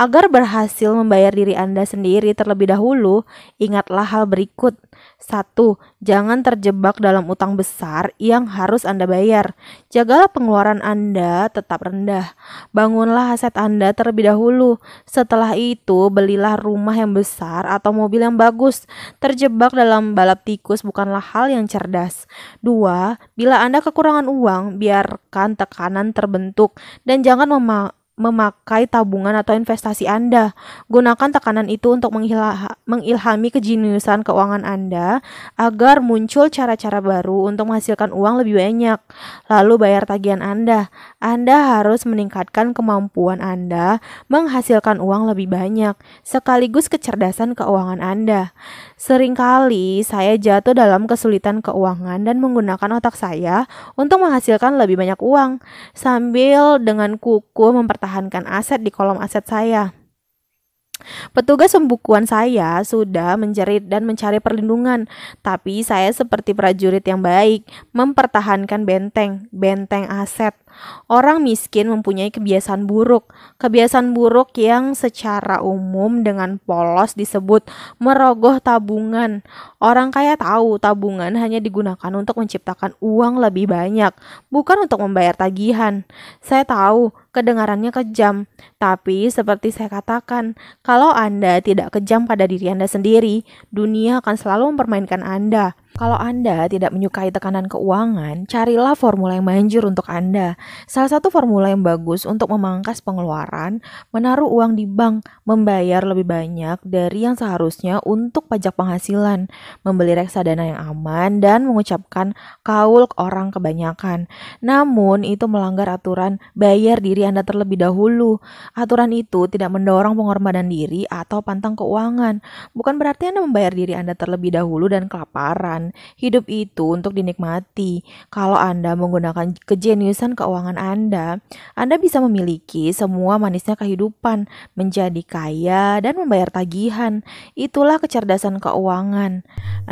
Agar berhasil membayar diri Anda sendiri terlebih dahulu, ingatlah hal berikut – satu, jangan terjebak dalam utang besar yang harus Anda bayar. Jagalah pengeluaran Anda tetap rendah. Bangunlah aset Anda terlebih dahulu. Setelah itu, belilah rumah yang besar atau mobil yang bagus. Terjebak dalam balap tikus bukanlah hal yang cerdas. Dua, bila Anda kekurangan uang, biarkan tekanan terbentuk dan jangan mema memakai tabungan atau investasi Anda. Gunakan tekanan itu untuk mengilhami kejeniusan keuangan Anda agar muncul cara-cara baru untuk menghasilkan uang lebih banyak. Lalu bayar tagihan Anda. Anda harus meningkatkan kemampuan Anda menghasilkan uang lebih banyak sekaligus kecerdasan keuangan Anda. Seringkali saya jatuh dalam kesulitan keuangan dan menggunakan otak saya untuk menghasilkan lebih banyak uang sambil dengan kuku mempertahankan aset di kolom aset saya. Petugas pembukuan saya sudah menjerit dan mencari perlindungan, tapi saya seperti prajurit yang baik, mempertahankan benteng, benteng aset. Orang miskin mempunyai kebiasaan buruk. Kebiasaan buruk yang secara umum dengan polos disebut merogoh tabungan. Orang kaya tahu tabungan hanya digunakan untuk menciptakan uang lebih banyak, bukan untuk membayar tagihan. Saya tahu kedengarannya kejam, tapi seperti saya katakan, kalau Anda tidak kejam pada diri Anda sendiri, dunia akan selalu mempermainkan Anda. Kalau Anda tidak menyukai tekanan keuangan, carilah formula yang manjur untuk Anda. Salah satu formula yang bagus untuk memangkas pengeluaran, menaruh uang di bank, membayar lebih banyak dari yang seharusnya untuk pajak penghasilan, membeli reksadana yang aman, dan mengucapkan kaul ke orang kebanyakan. Namun, itu melanggar aturan bayar diri Anda terlebih dahulu. Aturan itu tidak mendorong pengorbanan diri atau pantang keuangan. Bukan berarti Anda membayar diri Anda terlebih dahulu dan kelaparan Hidup itu untuk dinikmati. Kalau Anda menggunakan kejeniusan keuangan Anda, Anda bisa memiliki semua manisnya kehidupan, menjadi kaya dan membayar tagihan. Itulah kecerdasan keuangan. 6.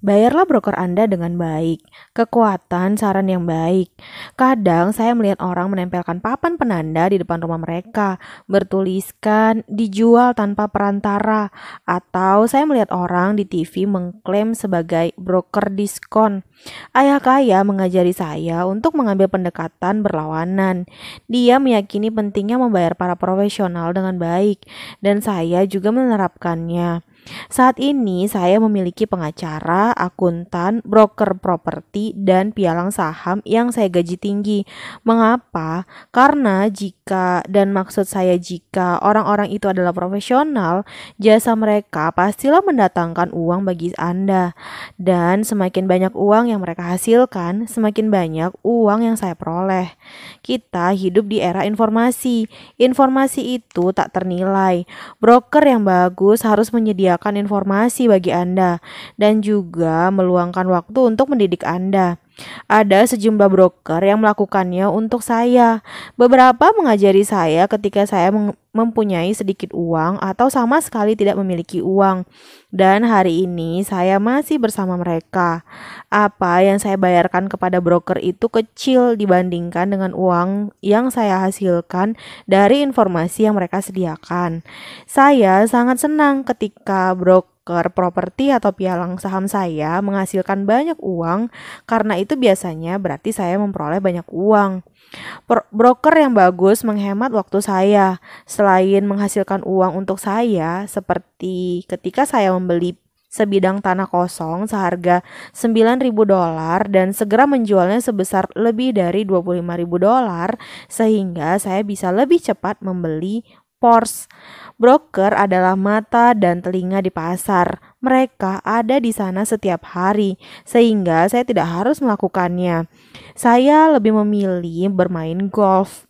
Bayarlah broker Anda dengan baik. Kekuatan saran yang baik. Kadang saya melihat orang menempelkan papan penanda di depan rumah mereka, bertuliskan dijual tanpa perantara atau saya melihat orang di TV mengklaim sebagai broker diskon. Ayah kaya mengajari saya untuk mengambil pendekatan berlawanan. Dia meyakini pentingnya membayar para profesional dengan baik, dan saya juga menerapkannya. Saat ini saya memiliki pengacara, akuntan, broker properti, dan pialang saham yang saya gaji tinggi. Mengapa? Karena jika dan maksud saya jika orang-orang itu adalah profesional, jasa mereka pastilah mendatangkan uang bagi Anda. Dan semakin banyak uang yang mereka hasilkan, semakin banyak uang yang saya peroleh. Kita hidup di era informasi. Informasi itu tak ternilai. Broker yang bagus harus menyediakan menyediakan informasi bagi Anda dan juga meluangkan waktu untuk mendidik Anda. Ada sejumlah broker yang melakukannya untuk saya. Beberapa mengajari saya ketika saya mempunyai sedikit uang atau sama sekali tidak memiliki uang. Dan hari ini saya masih bersama mereka. Apa yang saya bayarkan kepada broker itu kecil dibandingkan dengan uang yang saya hasilkan dari informasi yang mereka sediakan. Saya sangat senang ketika broker broker properti atau pialang saham saya menghasilkan banyak uang, karena itu biasanya berarti saya memperoleh banyak uang. broker yang bagus menghemat waktu saya. Selain menghasilkan uang untuk saya, seperti ketika saya membeli sebidang tanah kosong seharga 9.000 dolar dan segera menjualnya sebesar lebih dari 25.000 dolar sehingga saya bisa lebih cepat membeli Porsche Broker adalah mata dan telinga di pasar. Mereka ada di sana setiap hari, sehingga saya tidak harus melakukannya. Saya lebih memilih bermain golf.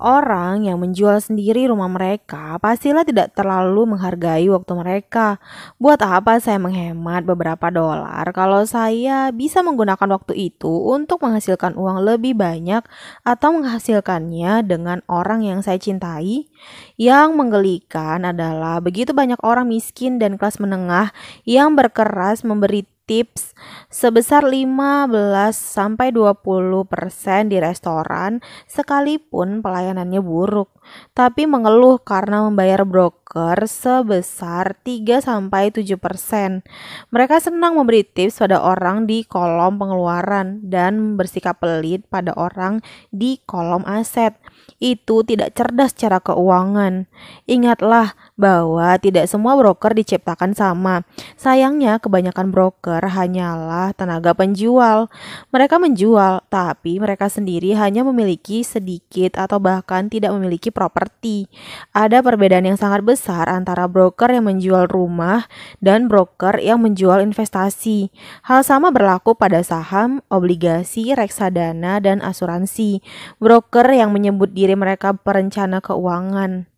Orang yang menjual sendiri rumah mereka pastilah tidak terlalu menghargai waktu mereka. Buat apa saya menghemat beberapa dolar kalau saya bisa menggunakan waktu itu untuk menghasilkan uang lebih banyak atau menghasilkannya dengan orang yang saya cintai? Yang menggelikan adalah begitu banyak orang miskin dan kelas menengah yang berkeras memberi tips sebesar 15 sampai 20% di restoran sekalipun pelayanannya buruk, tapi mengeluh karena membayar broker broker sebesar 3-7%. Mereka senang memberi tips pada orang di kolom pengeluaran dan bersikap pelit pada orang di kolom aset. Itu tidak cerdas secara keuangan. Ingatlah bahwa tidak semua broker diciptakan sama. Sayangnya kebanyakan broker hanyalah tenaga penjual. Mereka menjual, tapi mereka sendiri hanya memiliki sedikit atau bahkan tidak memiliki properti. Ada perbedaan yang sangat besar besar antara broker yang menjual rumah dan broker yang menjual investasi. Hal sama berlaku pada saham, obligasi, reksadana, dan asuransi. Broker yang menyebut diri mereka perencana keuangan.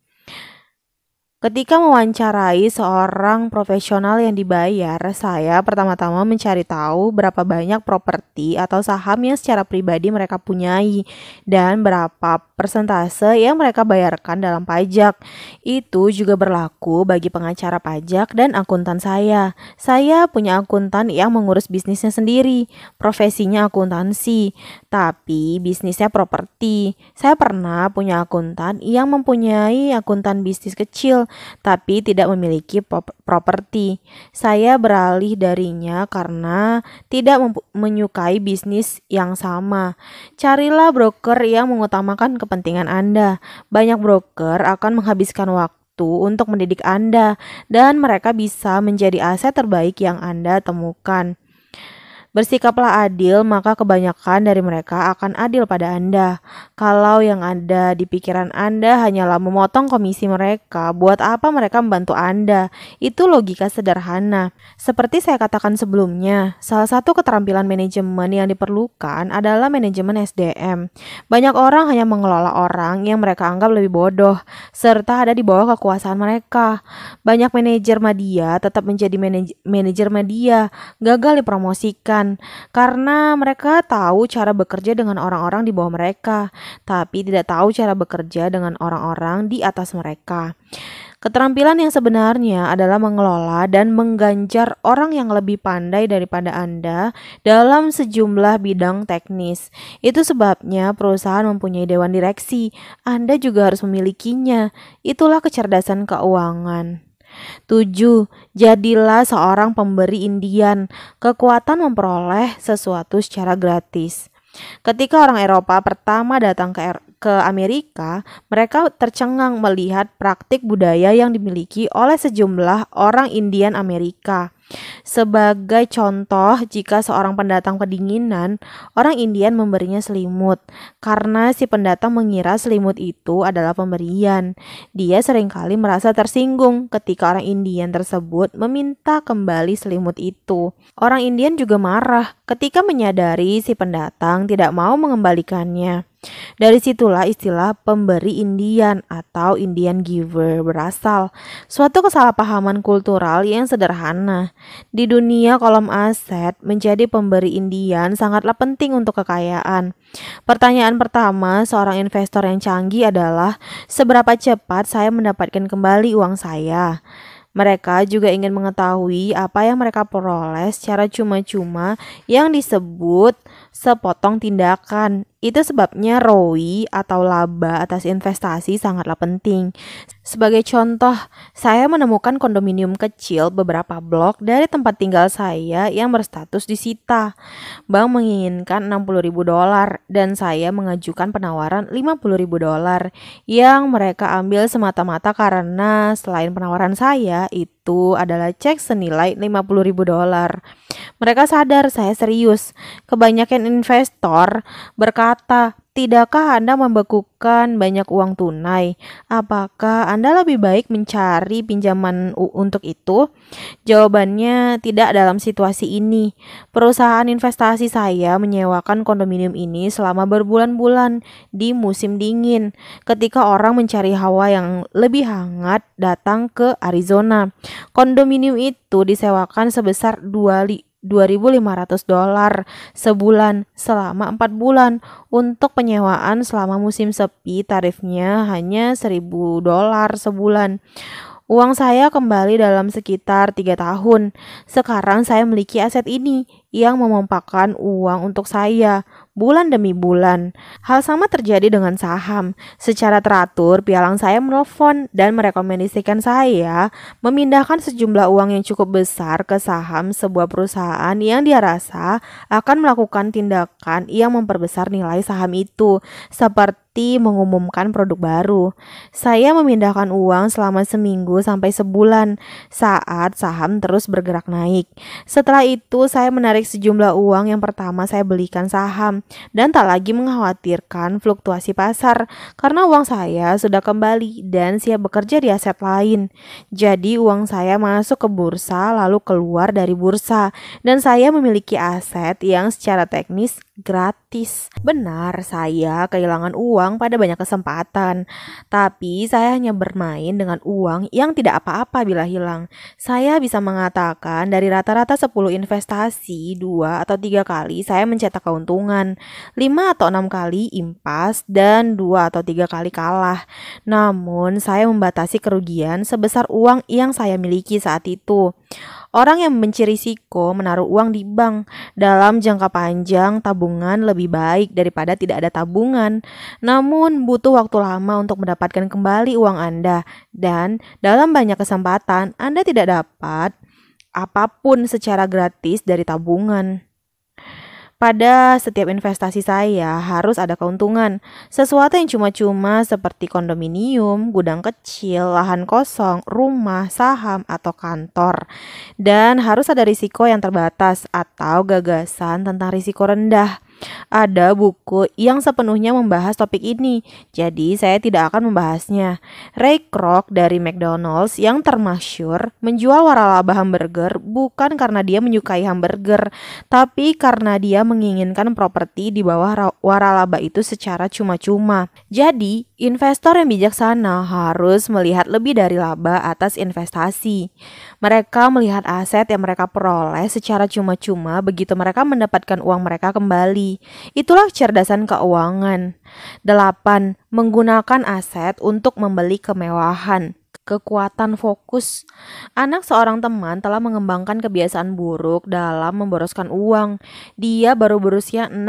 Ketika mewawancarai seorang profesional yang dibayar, saya pertama-tama mencari tahu berapa banyak properti atau saham yang secara pribadi mereka punyai dan berapa persentase yang mereka bayarkan dalam pajak. Itu juga berlaku bagi pengacara pajak dan akuntan saya. Saya punya akuntan yang mengurus bisnisnya sendiri, profesinya akuntansi, tapi bisnisnya properti. Saya pernah punya akuntan yang mempunyai akuntan bisnis kecil tapi tidak memiliki properti. Saya beralih darinya karena tidak menyukai bisnis yang sama. Carilah broker yang mengutamakan kepentingan Anda. Banyak broker akan menghabiskan waktu untuk mendidik Anda, dan mereka bisa menjadi aset terbaik yang Anda temukan. Bersikaplah adil, maka kebanyakan dari mereka akan adil pada Anda. Kalau yang ada di pikiran Anda hanyalah memotong komisi mereka, buat apa mereka membantu Anda? Itu logika sederhana. Seperti saya katakan sebelumnya, salah satu keterampilan manajemen yang diperlukan adalah manajemen SDM. Banyak orang hanya mengelola orang yang mereka anggap lebih bodoh, serta ada di bawah kekuasaan mereka. Banyak manajer media tetap menjadi manajer media, gagal dipromosikan kesulitan karena mereka tahu cara bekerja dengan orang-orang di bawah mereka, tapi tidak tahu cara bekerja dengan orang-orang di atas mereka. Keterampilan yang sebenarnya adalah mengelola dan mengganjar orang yang lebih pandai daripada Anda dalam sejumlah bidang teknis. Itu sebabnya perusahaan mempunyai dewan direksi. Anda juga harus memilikinya. Itulah kecerdasan keuangan. 7. Jadilah seorang pemberi indian. Kekuatan memperoleh sesuatu secara gratis. Ketika orang Eropa pertama datang ke, er-, ke Amerika, mereka tercengang melihat praktik budaya yang dimiliki oleh sejumlah orang Indian Amerika. Sebagai contoh, jika seorang pendatang kedinginan, orang Indian memberinya selimut karena si pendatang mengira selimut itu adalah pemberian. Dia seringkali merasa tersinggung ketika orang Indian tersebut meminta kembali selimut itu. Orang Indian juga marah ketika menyadari si pendatang tidak mau mengembalikannya. Dari situlah istilah pemberi Indian atau Indian giver berasal, suatu kesalahpahaman kultural yang sederhana. Di dunia kolom aset, menjadi pemberi indian sangatlah penting untuk kekayaan. Pertanyaan pertama seorang investor yang canggih adalah, seberapa cepat saya mendapatkan kembali uang saya? Mereka juga ingin mengetahui apa yang mereka peroleh secara cuma-cuma yang disebut sepotong tindakan. Itu sebabnya ROI atau laba atas investasi sangatlah penting. Sebagai contoh, saya menemukan kondominium kecil beberapa blok dari tempat tinggal saya yang berstatus disita. Bank menginginkan 60 ribu dolar dan saya mengajukan penawaran 50 ribu dolar yang mereka ambil semata-mata karena selain penawaran saya itu adalah cek senilai 50 ribu dolar. Mereka sadar saya serius. Kebanyakan investor berkata Tidakkah Anda membekukan banyak uang tunai? Apakah Anda lebih baik mencari pinjaman untuk itu? Jawabannya tidak dalam situasi ini. Perusahaan investasi saya menyewakan kondominium ini selama berbulan-bulan di musim dingin ketika orang mencari hawa yang lebih hangat datang ke Arizona. Kondominium itu disewakan sebesar 2 2.500 dolar sebulan selama 4 bulan. Untuk penyewaan selama musim sepi tarifnya hanya 1.000 dolar sebulan. Uang saya kembali dalam sekitar 3 tahun. Sekarang saya memiliki aset ini yang memompakan uang untuk saya bulan demi bulan. Hal sama terjadi dengan saham. Secara teratur, pialang saya menelpon dan merekomendasikan saya memindahkan sejumlah uang yang cukup besar ke saham sebuah perusahaan yang dia rasa akan melakukan tindakan yang memperbesar nilai saham itu, seperti mengumumkan produk baru. Saya memindahkan uang selama seminggu sampai sebulan saat saham terus bergerak naik. Setelah itu saya menarik sejumlah uang yang pertama saya belikan saham dan tak lagi mengkhawatirkan fluktuasi pasar karena uang saya sudah kembali dan siap bekerja di aset lain. Jadi uang saya masuk ke bursa lalu keluar dari bursa dan saya memiliki aset yang secara teknis gratis. Benar, saya kehilangan uang pada banyak kesempatan, tapi saya hanya bermain dengan uang yang tidak apa-apa bila hilang. Saya bisa mengatakan dari rata-rata 10 investasi dua atau tiga kali saya mencetak keuntungan, lima atau enam kali impas, dan dua atau tiga kali kalah. Namun, saya membatasi kerugian sebesar uang yang saya miliki saat itu. Orang yang membenci risiko menaruh uang di bank. Dalam jangka panjang, tabungan lebih baik daripada tidak ada tabungan. Namun, butuh waktu lama untuk mendapatkan kembali uang Anda. Dan dalam banyak kesempatan, Anda tidak dapat apapun secara gratis dari tabungan. Pada setiap investasi saya harus ada keuntungan. Sesuatu yang cuma-cuma seperti kondominium, gudang kecil, lahan kosong, rumah, saham, atau kantor. Dan harus ada risiko yang terbatas atau gagasan tentang risiko rendah ada buku yang sepenuhnya membahas topik ini. Jadi saya tidak akan membahasnya. Ray Kroc dari McDonald's yang termasyur menjual waralaba hamburger bukan karena dia menyukai hamburger, tapi karena dia menginginkan properti di bawah waralaba itu secara cuma-cuma. Jadi, investor yang bijaksana harus melihat lebih dari laba atas investasi. Mereka melihat aset yang mereka peroleh secara cuma-cuma begitu mereka mendapatkan uang mereka kembali. Itulah kecerdasan keuangan. 8. Menggunakan aset untuk membeli kemewahan kekuatan fokus. Anak seorang teman telah mengembangkan kebiasaan buruk dalam memboroskan uang. Dia baru berusia 16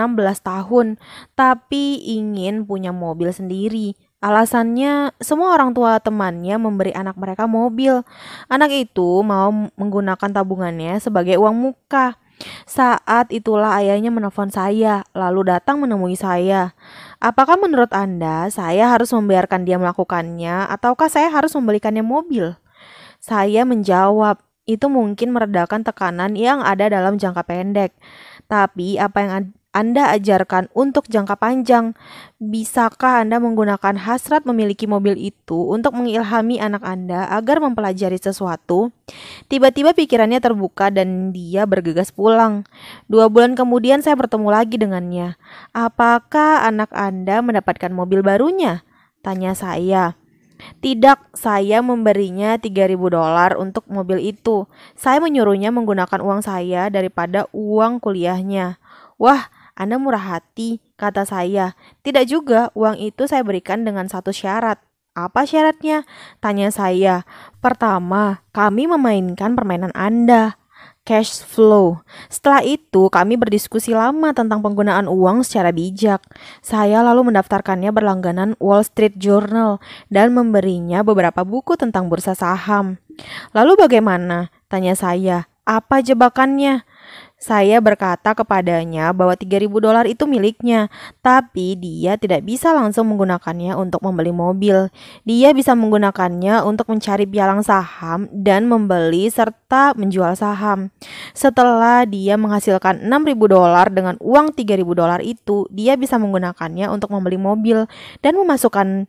tahun, tapi ingin punya mobil sendiri. Alasannya, semua orang tua temannya memberi anak mereka mobil. Anak itu mau menggunakan tabungannya sebagai uang muka. Saat itulah ayahnya menelpon saya, lalu datang menemui saya. Apakah menurut Anda saya harus membiarkan dia melakukannya ataukah saya harus membelikannya mobil? Saya menjawab, itu mungkin meredakan tekanan yang ada dalam jangka pendek. Tapi apa yang anda ajarkan untuk jangka panjang. Bisakah Anda menggunakan hasrat memiliki mobil itu untuk mengilhami anak Anda agar mempelajari sesuatu? Tiba-tiba pikirannya terbuka dan dia bergegas pulang. Dua bulan kemudian saya bertemu lagi dengannya. Apakah anak Anda mendapatkan mobil barunya? Tanya saya. Tidak, saya memberinya 3000 dolar untuk mobil itu. Saya menyuruhnya menggunakan uang saya daripada uang kuliahnya. Wah, anda murah hati, kata saya. Tidak juga, uang itu saya berikan dengan satu syarat. Apa syaratnya? Tanya saya. Pertama, kami memainkan permainan Anda cash flow. Setelah itu, kami berdiskusi lama tentang penggunaan uang secara bijak. Saya lalu mendaftarkannya berlangganan Wall Street Journal dan memberinya beberapa buku tentang bursa saham. Lalu bagaimana? Tanya saya. Apa jebakannya? Saya berkata kepadanya bahwa 3000 dolar itu miliknya, tapi dia tidak bisa langsung menggunakannya untuk membeli mobil. Dia bisa menggunakannya untuk mencari pialang saham dan membeli serta menjual saham. Setelah dia menghasilkan 6000 dolar dengan uang 3000 dolar itu, dia bisa menggunakannya untuk membeli mobil dan memasukkan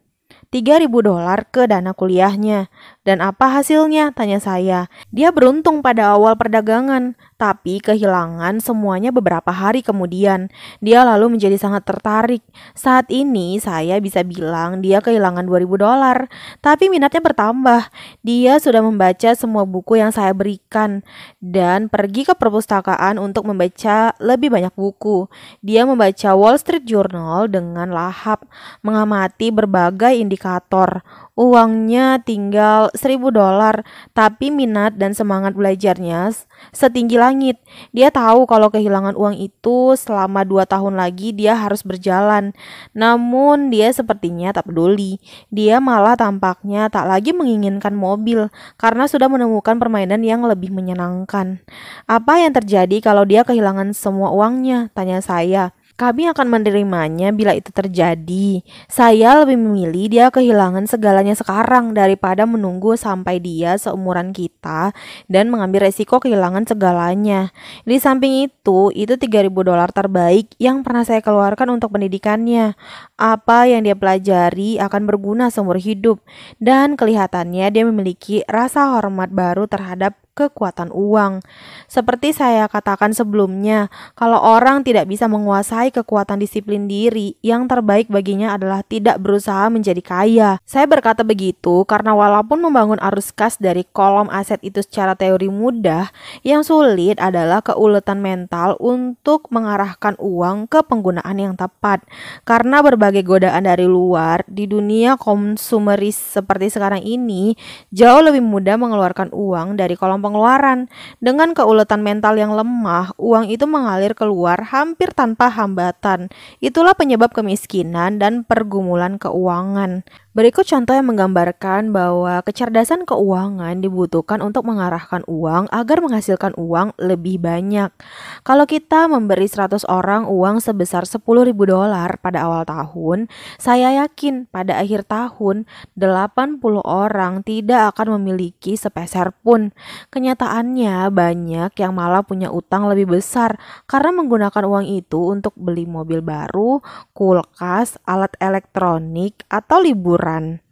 3000 dolar ke dana kuliahnya. Dan apa hasilnya? Tanya saya. Dia beruntung pada awal perdagangan, tapi kehilangan semuanya beberapa hari kemudian. Dia lalu menjadi sangat tertarik. Saat ini saya bisa bilang dia kehilangan 2000 dolar, tapi minatnya bertambah. Dia sudah membaca semua buku yang saya berikan dan pergi ke perpustakaan untuk membaca lebih banyak buku. Dia membaca Wall Street Journal dengan lahap, mengamati berbagai indikator indikator. Uangnya tinggal 1000 dolar, tapi minat dan semangat belajarnya setinggi langit. Dia tahu kalau kehilangan uang itu selama 2 tahun lagi dia harus berjalan. Namun dia sepertinya tak peduli. Dia malah tampaknya tak lagi menginginkan mobil karena sudah menemukan permainan yang lebih menyenangkan. Apa yang terjadi kalau dia kehilangan semua uangnya? Tanya saya. Kami akan menerimanya bila itu terjadi. Saya lebih memilih dia kehilangan segalanya sekarang daripada menunggu sampai dia seumuran kita dan mengambil resiko kehilangan segalanya. Di samping itu, itu 3000 dolar terbaik yang pernah saya keluarkan untuk pendidikannya. Apa yang dia pelajari akan berguna seumur hidup dan kelihatannya dia memiliki rasa hormat baru terhadap kekuatan uang. Seperti saya katakan sebelumnya, kalau orang tidak bisa menguasai kekuatan disiplin diri, yang terbaik baginya adalah tidak berusaha menjadi kaya. Saya berkata begitu karena walaupun membangun arus kas dari kolom aset itu secara teori mudah, yang sulit adalah keuletan mental untuk mengarahkan uang ke penggunaan yang tepat. Karena berbagai godaan dari luar, di dunia konsumeris seperti sekarang ini, jauh lebih mudah mengeluarkan uang dari kolom pengeluaran. Dengan keuletan mental yang lemah, uang itu mengalir keluar hampir tanpa hambatan. Itulah penyebab kemiskinan dan pergumulan keuangan. Berikut contoh yang menggambarkan bahwa kecerdasan keuangan dibutuhkan untuk mengarahkan uang agar menghasilkan uang lebih banyak. Kalau kita memberi 100 orang uang sebesar 10 ribu dolar pada awal tahun, saya yakin pada akhir tahun 80 orang tidak akan memiliki sepeser pun. Kenyataannya banyak yang malah punya utang lebih besar karena menggunakan uang itu untuk beli mobil baru, kulkas, alat elektronik, atau libur ukuran.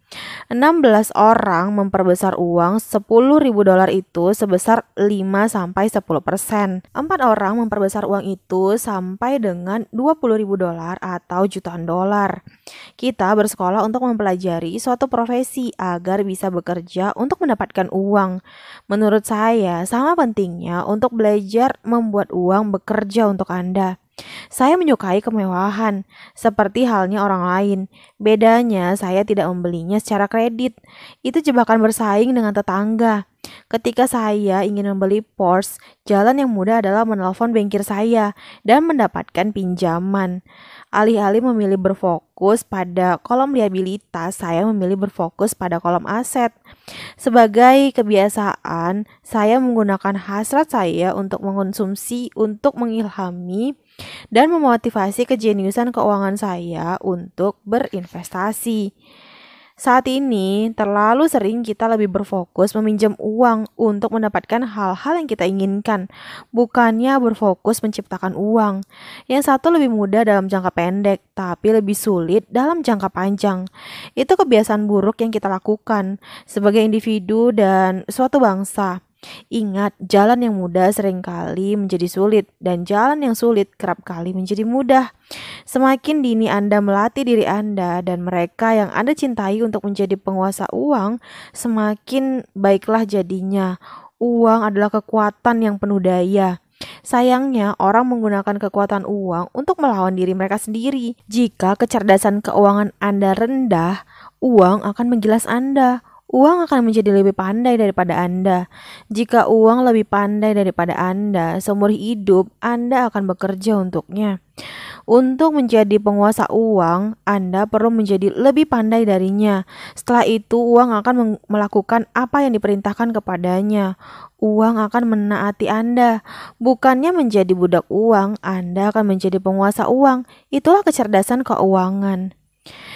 16 orang memperbesar uang $10.000 dolar itu sebesar 5 sampai 10 persen. 4 orang memperbesar uang itu sampai dengan $20.000 dolar atau jutaan dolar. Kita bersekolah untuk mempelajari suatu profesi agar bisa bekerja untuk mendapatkan uang. Menurut saya, sama pentingnya untuk belajar membuat uang bekerja untuk Anda. Saya menyukai kemewahan, seperti halnya orang lain. Bedanya, saya tidak membelinya secara kredit. Itu jebakan bersaing dengan tetangga. Ketika saya ingin membeli Porsche, jalan yang mudah adalah menelpon bankir saya dan mendapatkan pinjaman. Alih-alih memilih berfokus pada kolom liabilitas, saya memilih berfokus pada kolom aset. Sebagai kebiasaan, saya menggunakan hasrat saya untuk mengonsumsi, untuk mengilhami dan memotivasi kejeniusan keuangan saya untuk berinvestasi. Saat ini, terlalu sering kita lebih berfokus meminjam uang untuk mendapatkan hal-hal yang kita inginkan, bukannya berfokus menciptakan uang. Yang satu lebih mudah dalam jangka pendek, tapi lebih sulit dalam jangka panjang. Itu kebiasaan buruk yang kita lakukan sebagai individu dan suatu bangsa. Ingat, jalan yang mudah seringkali menjadi sulit, dan jalan yang sulit kerap kali menjadi mudah. Semakin dini Anda melatih diri Anda dan mereka yang Anda cintai untuk menjadi penguasa uang, semakin baiklah jadinya. Uang adalah kekuatan yang penuh daya. Sayangnya, orang menggunakan kekuatan uang untuk melawan diri mereka sendiri. Jika kecerdasan keuangan Anda rendah, uang akan menggilas Anda Uang akan menjadi lebih pandai daripada Anda. Jika uang lebih pandai daripada Anda, seumur hidup Anda akan bekerja untuknya. Untuk menjadi penguasa uang, Anda perlu menjadi lebih pandai darinya. Setelah itu, uang akan melakukan apa yang diperintahkan kepadanya. Uang akan menaati Anda, bukannya menjadi budak uang. Anda akan menjadi penguasa uang. Itulah kecerdasan keuangan.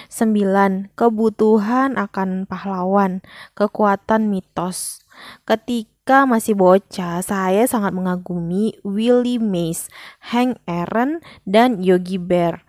9. Kebutuhan akan pahlawan, kekuatan mitos. Ketika masih bocah, saya sangat mengagumi Willy Mays, Hank Aaron, dan Yogi Bear.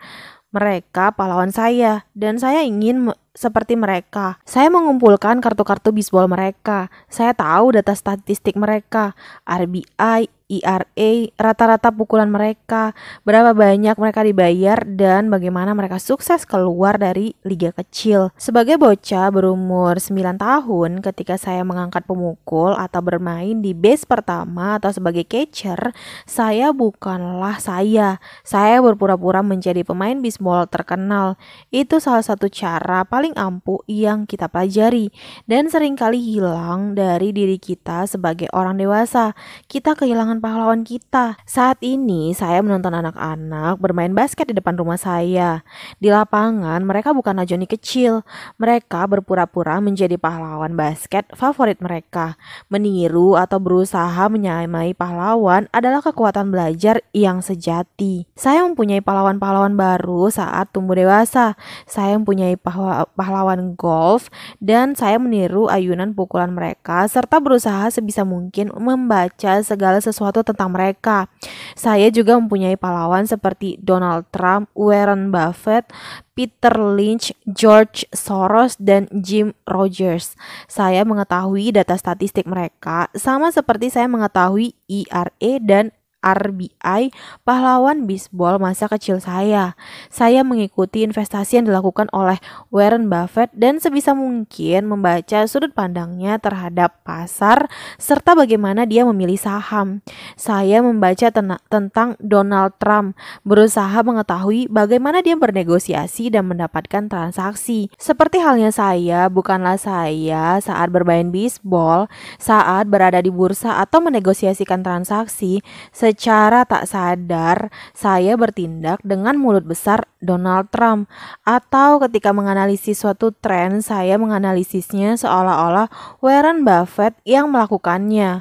Mereka pahlawan saya, dan saya ingin seperti mereka. Saya mengumpulkan kartu-kartu bisbol mereka. Saya tahu data statistik mereka, RBI, ERA, rata-rata pukulan mereka, berapa banyak mereka dibayar, dan bagaimana mereka sukses keluar dari liga kecil. Sebagai bocah berumur 9 tahun, ketika saya mengangkat pemukul atau bermain di base pertama atau sebagai catcher, saya bukanlah saya. Saya berpura-pura menjadi pemain bisbol terkenal. Itu salah satu cara paling paling ampuh yang kita pelajari dan seringkali hilang dari diri kita sebagai orang dewasa. Kita kehilangan pahlawan kita. Saat ini saya menonton anak-anak bermain basket di depan rumah saya. Di lapangan mereka bukanlah Johnny kecil. Mereka berpura-pura menjadi pahlawan basket favorit mereka. Meniru atau berusaha menyamai pahlawan adalah kekuatan belajar yang sejati. Saya mempunyai pahlawan-pahlawan baru saat tumbuh dewasa. Saya mempunyai pahlawan pahlawan golf dan saya meniru ayunan pukulan mereka serta berusaha sebisa mungkin membaca segala sesuatu tentang mereka. Saya juga mempunyai pahlawan seperti Donald Trump, Warren Buffett, Peter Lynch, George Soros, dan Jim Rogers. Saya mengetahui data statistik mereka sama seperti saya mengetahui IRA e dan RBI, pahlawan bisbol masa kecil saya. Saya mengikuti investasi yang dilakukan oleh Warren Buffett dan sebisa mungkin membaca sudut pandangnya terhadap pasar serta bagaimana dia memilih saham. Saya membaca tentang Donald Trump, berusaha mengetahui bagaimana dia bernegosiasi dan mendapatkan transaksi. Seperti halnya saya, bukanlah saya saat bermain bisbol, saat berada di bursa atau menegosiasikan transaksi, Secara tak sadar, saya bertindak dengan mulut besar Donald Trump. Atau ketika menganalisis suatu tren, saya menganalisisnya seolah-olah Warren Buffett yang melakukannya.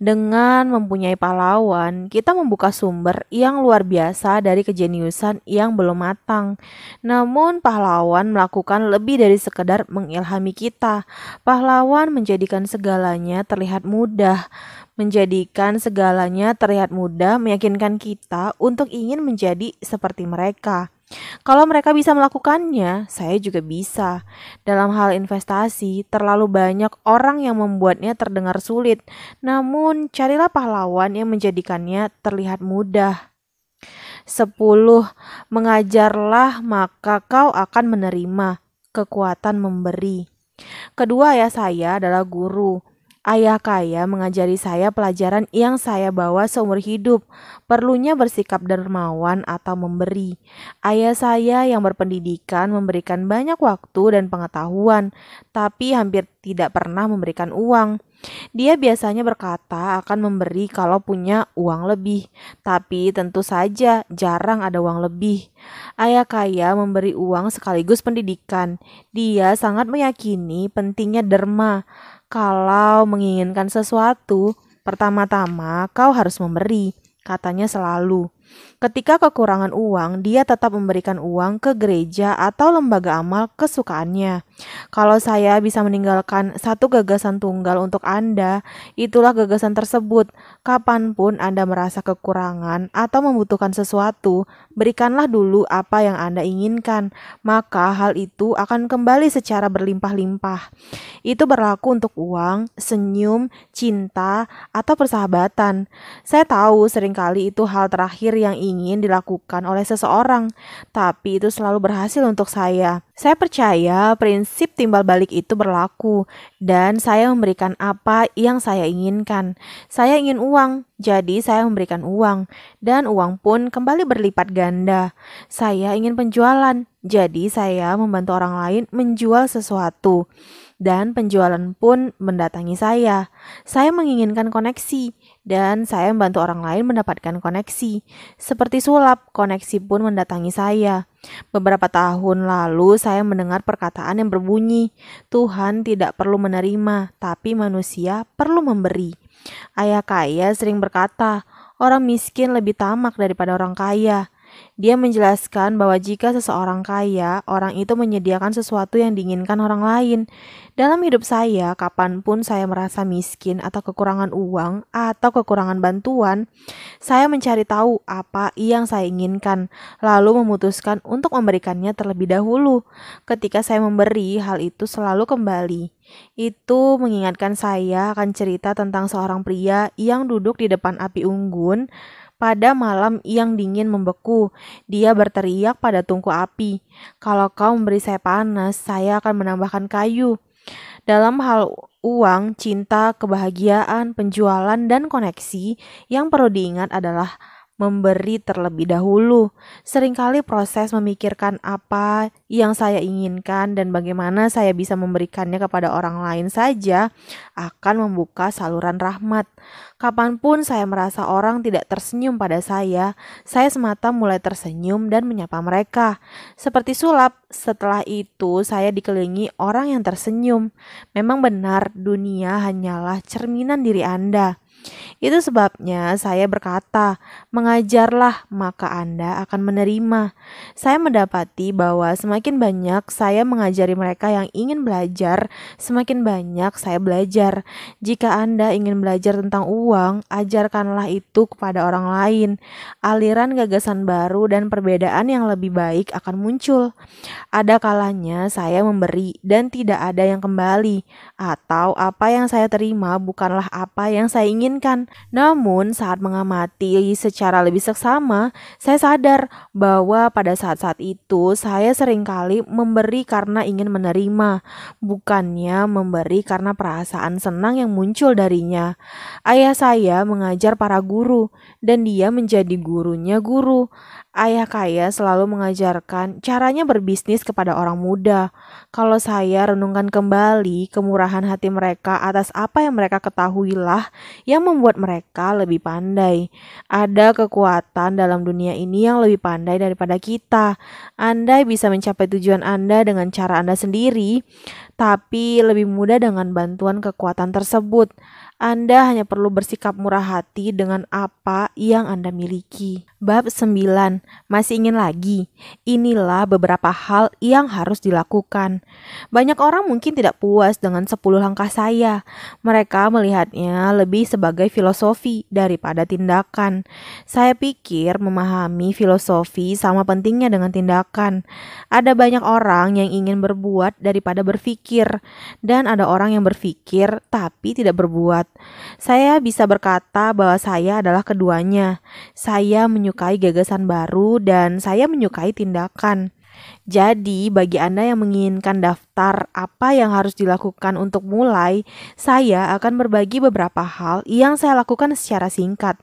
Dengan mempunyai pahlawan, kita membuka sumber yang luar biasa dari kejeniusan yang belum matang. Namun pahlawan melakukan lebih dari sekedar mengilhami kita. Pahlawan menjadikan segalanya terlihat mudah menjadikan segalanya terlihat mudah, meyakinkan kita untuk ingin menjadi seperti mereka. Kalau mereka bisa melakukannya, saya juga bisa. Dalam hal investasi, terlalu banyak orang yang membuatnya terdengar sulit, namun carilah pahlawan yang menjadikannya terlihat mudah. 10. Mengajarlah maka kau akan menerima kekuatan memberi. Kedua ayah saya adalah guru. Ayah kaya mengajari saya pelajaran yang saya bawa seumur hidup. Perlunya bersikap dermawan atau memberi. Ayah saya yang berpendidikan memberikan banyak waktu dan pengetahuan, tapi hampir tidak pernah memberikan uang. Dia biasanya berkata akan memberi kalau punya uang lebih, tapi tentu saja jarang ada uang lebih. Ayah kaya memberi uang sekaligus pendidikan. Dia sangat meyakini pentingnya derma. Kalau menginginkan sesuatu, pertama-tama kau harus memberi, katanya selalu. Ketika kekurangan uang, dia tetap memberikan uang ke gereja atau lembaga amal kesukaannya. Kalau saya bisa meninggalkan satu gagasan tunggal untuk Anda, itulah gagasan tersebut. Kapanpun Anda merasa kekurangan atau membutuhkan sesuatu, berikanlah dulu apa yang Anda inginkan, maka hal itu akan kembali secara berlimpah-limpah. Itu berlaku untuk uang, senyum, cinta, atau persahabatan. Saya tahu seringkali itu hal terakhir yang ingin ingin dilakukan oleh seseorang, tapi itu selalu berhasil untuk saya. Saya percaya prinsip timbal balik itu berlaku, dan saya memberikan apa yang saya inginkan. Saya ingin uang, jadi saya memberikan uang, dan uang pun kembali berlipat ganda. Saya ingin penjualan, jadi saya membantu orang lain menjual sesuatu dan penjualan pun mendatangi saya. Saya menginginkan koneksi, dan saya membantu orang lain mendapatkan koneksi. Seperti sulap, koneksi pun mendatangi saya. Beberapa tahun lalu saya mendengar perkataan yang berbunyi, Tuhan tidak perlu menerima, tapi manusia perlu memberi. Ayah kaya sering berkata, orang miskin lebih tamak daripada orang kaya. Dia menjelaskan bahwa jika seseorang kaya, orang itu menyediakan sesuatu yang diinginkan orang lain. Dalam hidup saya, kapanpun saya merasa miskin atau kekurangan uang atau kekurangan bantuan, saya mencari tahu apa yang saya inginkan, lalu memutuskan untuk memberikannya terlebih dahulu. Ketika saya memberi, hal itu selalu kembali. Itu mengingatkan saya akan cerita tentang seorang pria yang duduk di depan api unggun pada malam yang dingin membeku, dia berteriak pada tungku api, "Kalau kau memberi saya panas, saya akan menambahkan kayu." Dalam hal uang, cinta, kebahagiaan, penjualan, dan koneksi, yang perlu diingat adalah memberi terlebih dahulu. Seringkali proses memikirkan apa yang saya inginkan dan bagaimana saya bisa memberikannya kepada orang lain saja akan membuka saluran rahmat. Kapanpun saya merasa orang tidak tersenyum pada saya, saya semata mulai tersenyum dan menyapa mereka. Seperti sulap, setelah itu saya dikelilingi orang yang tersenyum. Memang benar, dunia hanyalah cerminan diri Anda. Itu sebabnya saya berkata, mengajarlah maka Anda akan menerima. Saya mendapati bahwa semakin banyak saya mengajari mereka yang ingin belajar, semakin banyak saya belajar. Jika Anda ingin belajar tentang uang, ajarkanlah itu kepada orang lain. Aliran gagasan baru dan perbedaan yang lebih baik akan muncul. Ada kalanya saya memberi dan tidak ada yang kembali atau apa yang saya terima bukanlah apa yang saya inginkan. Namun, saat mengamati secara lebih seksama, saya sadar bahwa pada saat-saat itu saya seringkali memberi karena ingin menerima, bukannya memberi karena perasaan senang yang muncul darinya. Ayah saya mengajar para guru, dan dia menjadi gurunya guru. Ayah kaya selalu mengajarkan caranya berbisnis kepada orang muda. Kalau saya renungkan kembali kemurahan hati mereka atas apa yang mereka ketahuilah yang membuat mereka lebih pandai. Ada kekuatan dalam dunia ini yang lebih pandai daripada kita. Anda bisa mencapai tujuan Anda dengan cara Anda sendiri, tapi lebih mudah dengan bantuan kekuatan tersebut. Anda hanya perlu bersikap murah hati dengan apa yang Anda miliki. Bab 9. Masih ingin lagi? Inilah beberapa hal yang harus dilakukan. Banyak orang mungkin tidak puas dengan 10 langkah saya. Mereka melihatnya lebih sebagai filosofi daripada tindakan. Saya pikir memahami filosofi sama pentingnya dengan tindakan. Ada banyak orang yang ingin berbuat daripada berpikir dan ada orang yang berpikir tapi tidak berbuat. Saya bisa berkata bahwa saya adalah keduanya. Saya menyukai menyukai gagasan baru dan saya menyukai tindakan. Jadi, bagi Anda yang menginginkan daftar apa yang harus dilakukan untuk mulai, saya akan berbagi beberapa hal yang saya lakukan secara singkat.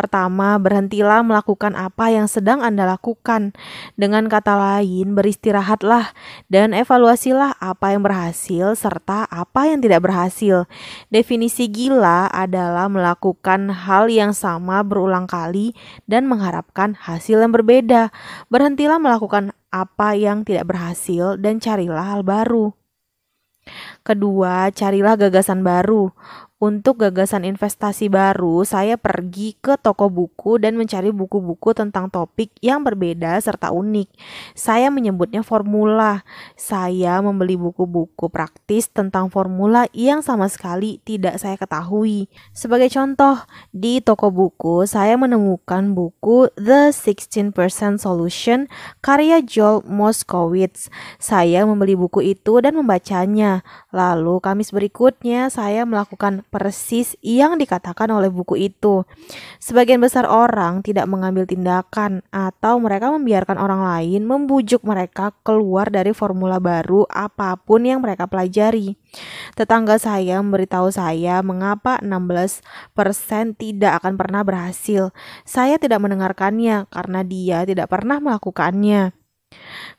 Pertama, berhentilah melakukan apa yang sedang Anda lakukan. Dengan kata lain, beristirahatlah dan evaluasilah apa yang berhasil serta apa yang tidak berhasil. Definisi gila adalah melakukan hal yang sama berulang kali dan mengharapkan hasil yang berbeda. Berhentilah melakukan apa yang tidak berhasil dan carilah hal baru. Kedua, carilah gagasan baru. Untuk gagasan investasi baru, saya pergi ke toko buku dan mencari buku-buku tentang topik yang berbeda serta unik. Saya menyebutnya formula. Saya membeli buku-buku praktis tentang formula yang sama sekali tidak saya ketahui. Sebagai contoh, di toko buku saya menemukan buku The 16% Solution karya Joel Moskowitz. Saya membeli buku itu dan membacanya. Lalu Kamis berikutnya saya melakukan persis yang dikatakan oleh buku itu. Sebagian besar orang tidak mengambil tindakan atau mereka membiarkan orang lain membujuk mereka keluar dari formula baru apapun yang mereka pelajari. Tetangga saya memberitahu saya mengapa 16% tidak akan pernah berhasil. Saya tidak mendengarkannya karena dia tidak pernah melakukannya.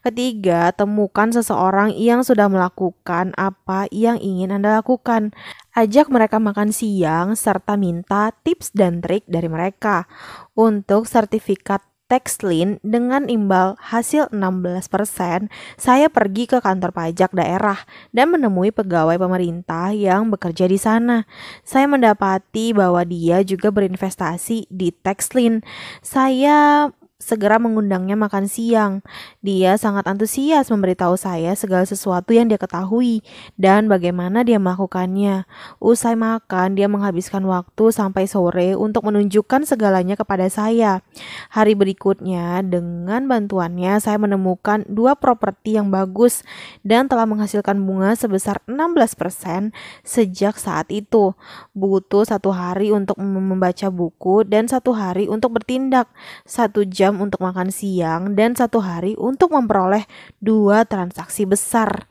Ketiga, temukan seseorang yang sudah melakukan apa yang ingin Anda lakukan. Ajak mereka makan siang serta minta tips dan trik dari mereka untuk sertifikat lin dengan imbal hasil 16%, saya pergi ke kantor pajak daerah dan menemui pegawai pemerintah yang bekerja di sana. Saya mendapati bahwa dia juga berinvestasi di Taxlin. Saya segera mengundangnya makan siang. Dia sangat antusias memberitahu saya segala sesuatu yang dia ketahui dan bagaimana dia melakukannya. Usai makan, dia menghabiskan waktu sampai sore untuk menunjukkan segalanya kepada saya. Hari berikutnya, dengan bantuannya, saya menemukan dua properti yang bagus dan telah menghasilkan bunga sebesar 16% sejak saat itu. Butuh satu hari untuk membaca buku dan satu hari untuk bertindak. Satu jam jam untuk makan siang dan satu hari untuk memperoleh dua transaksi besar.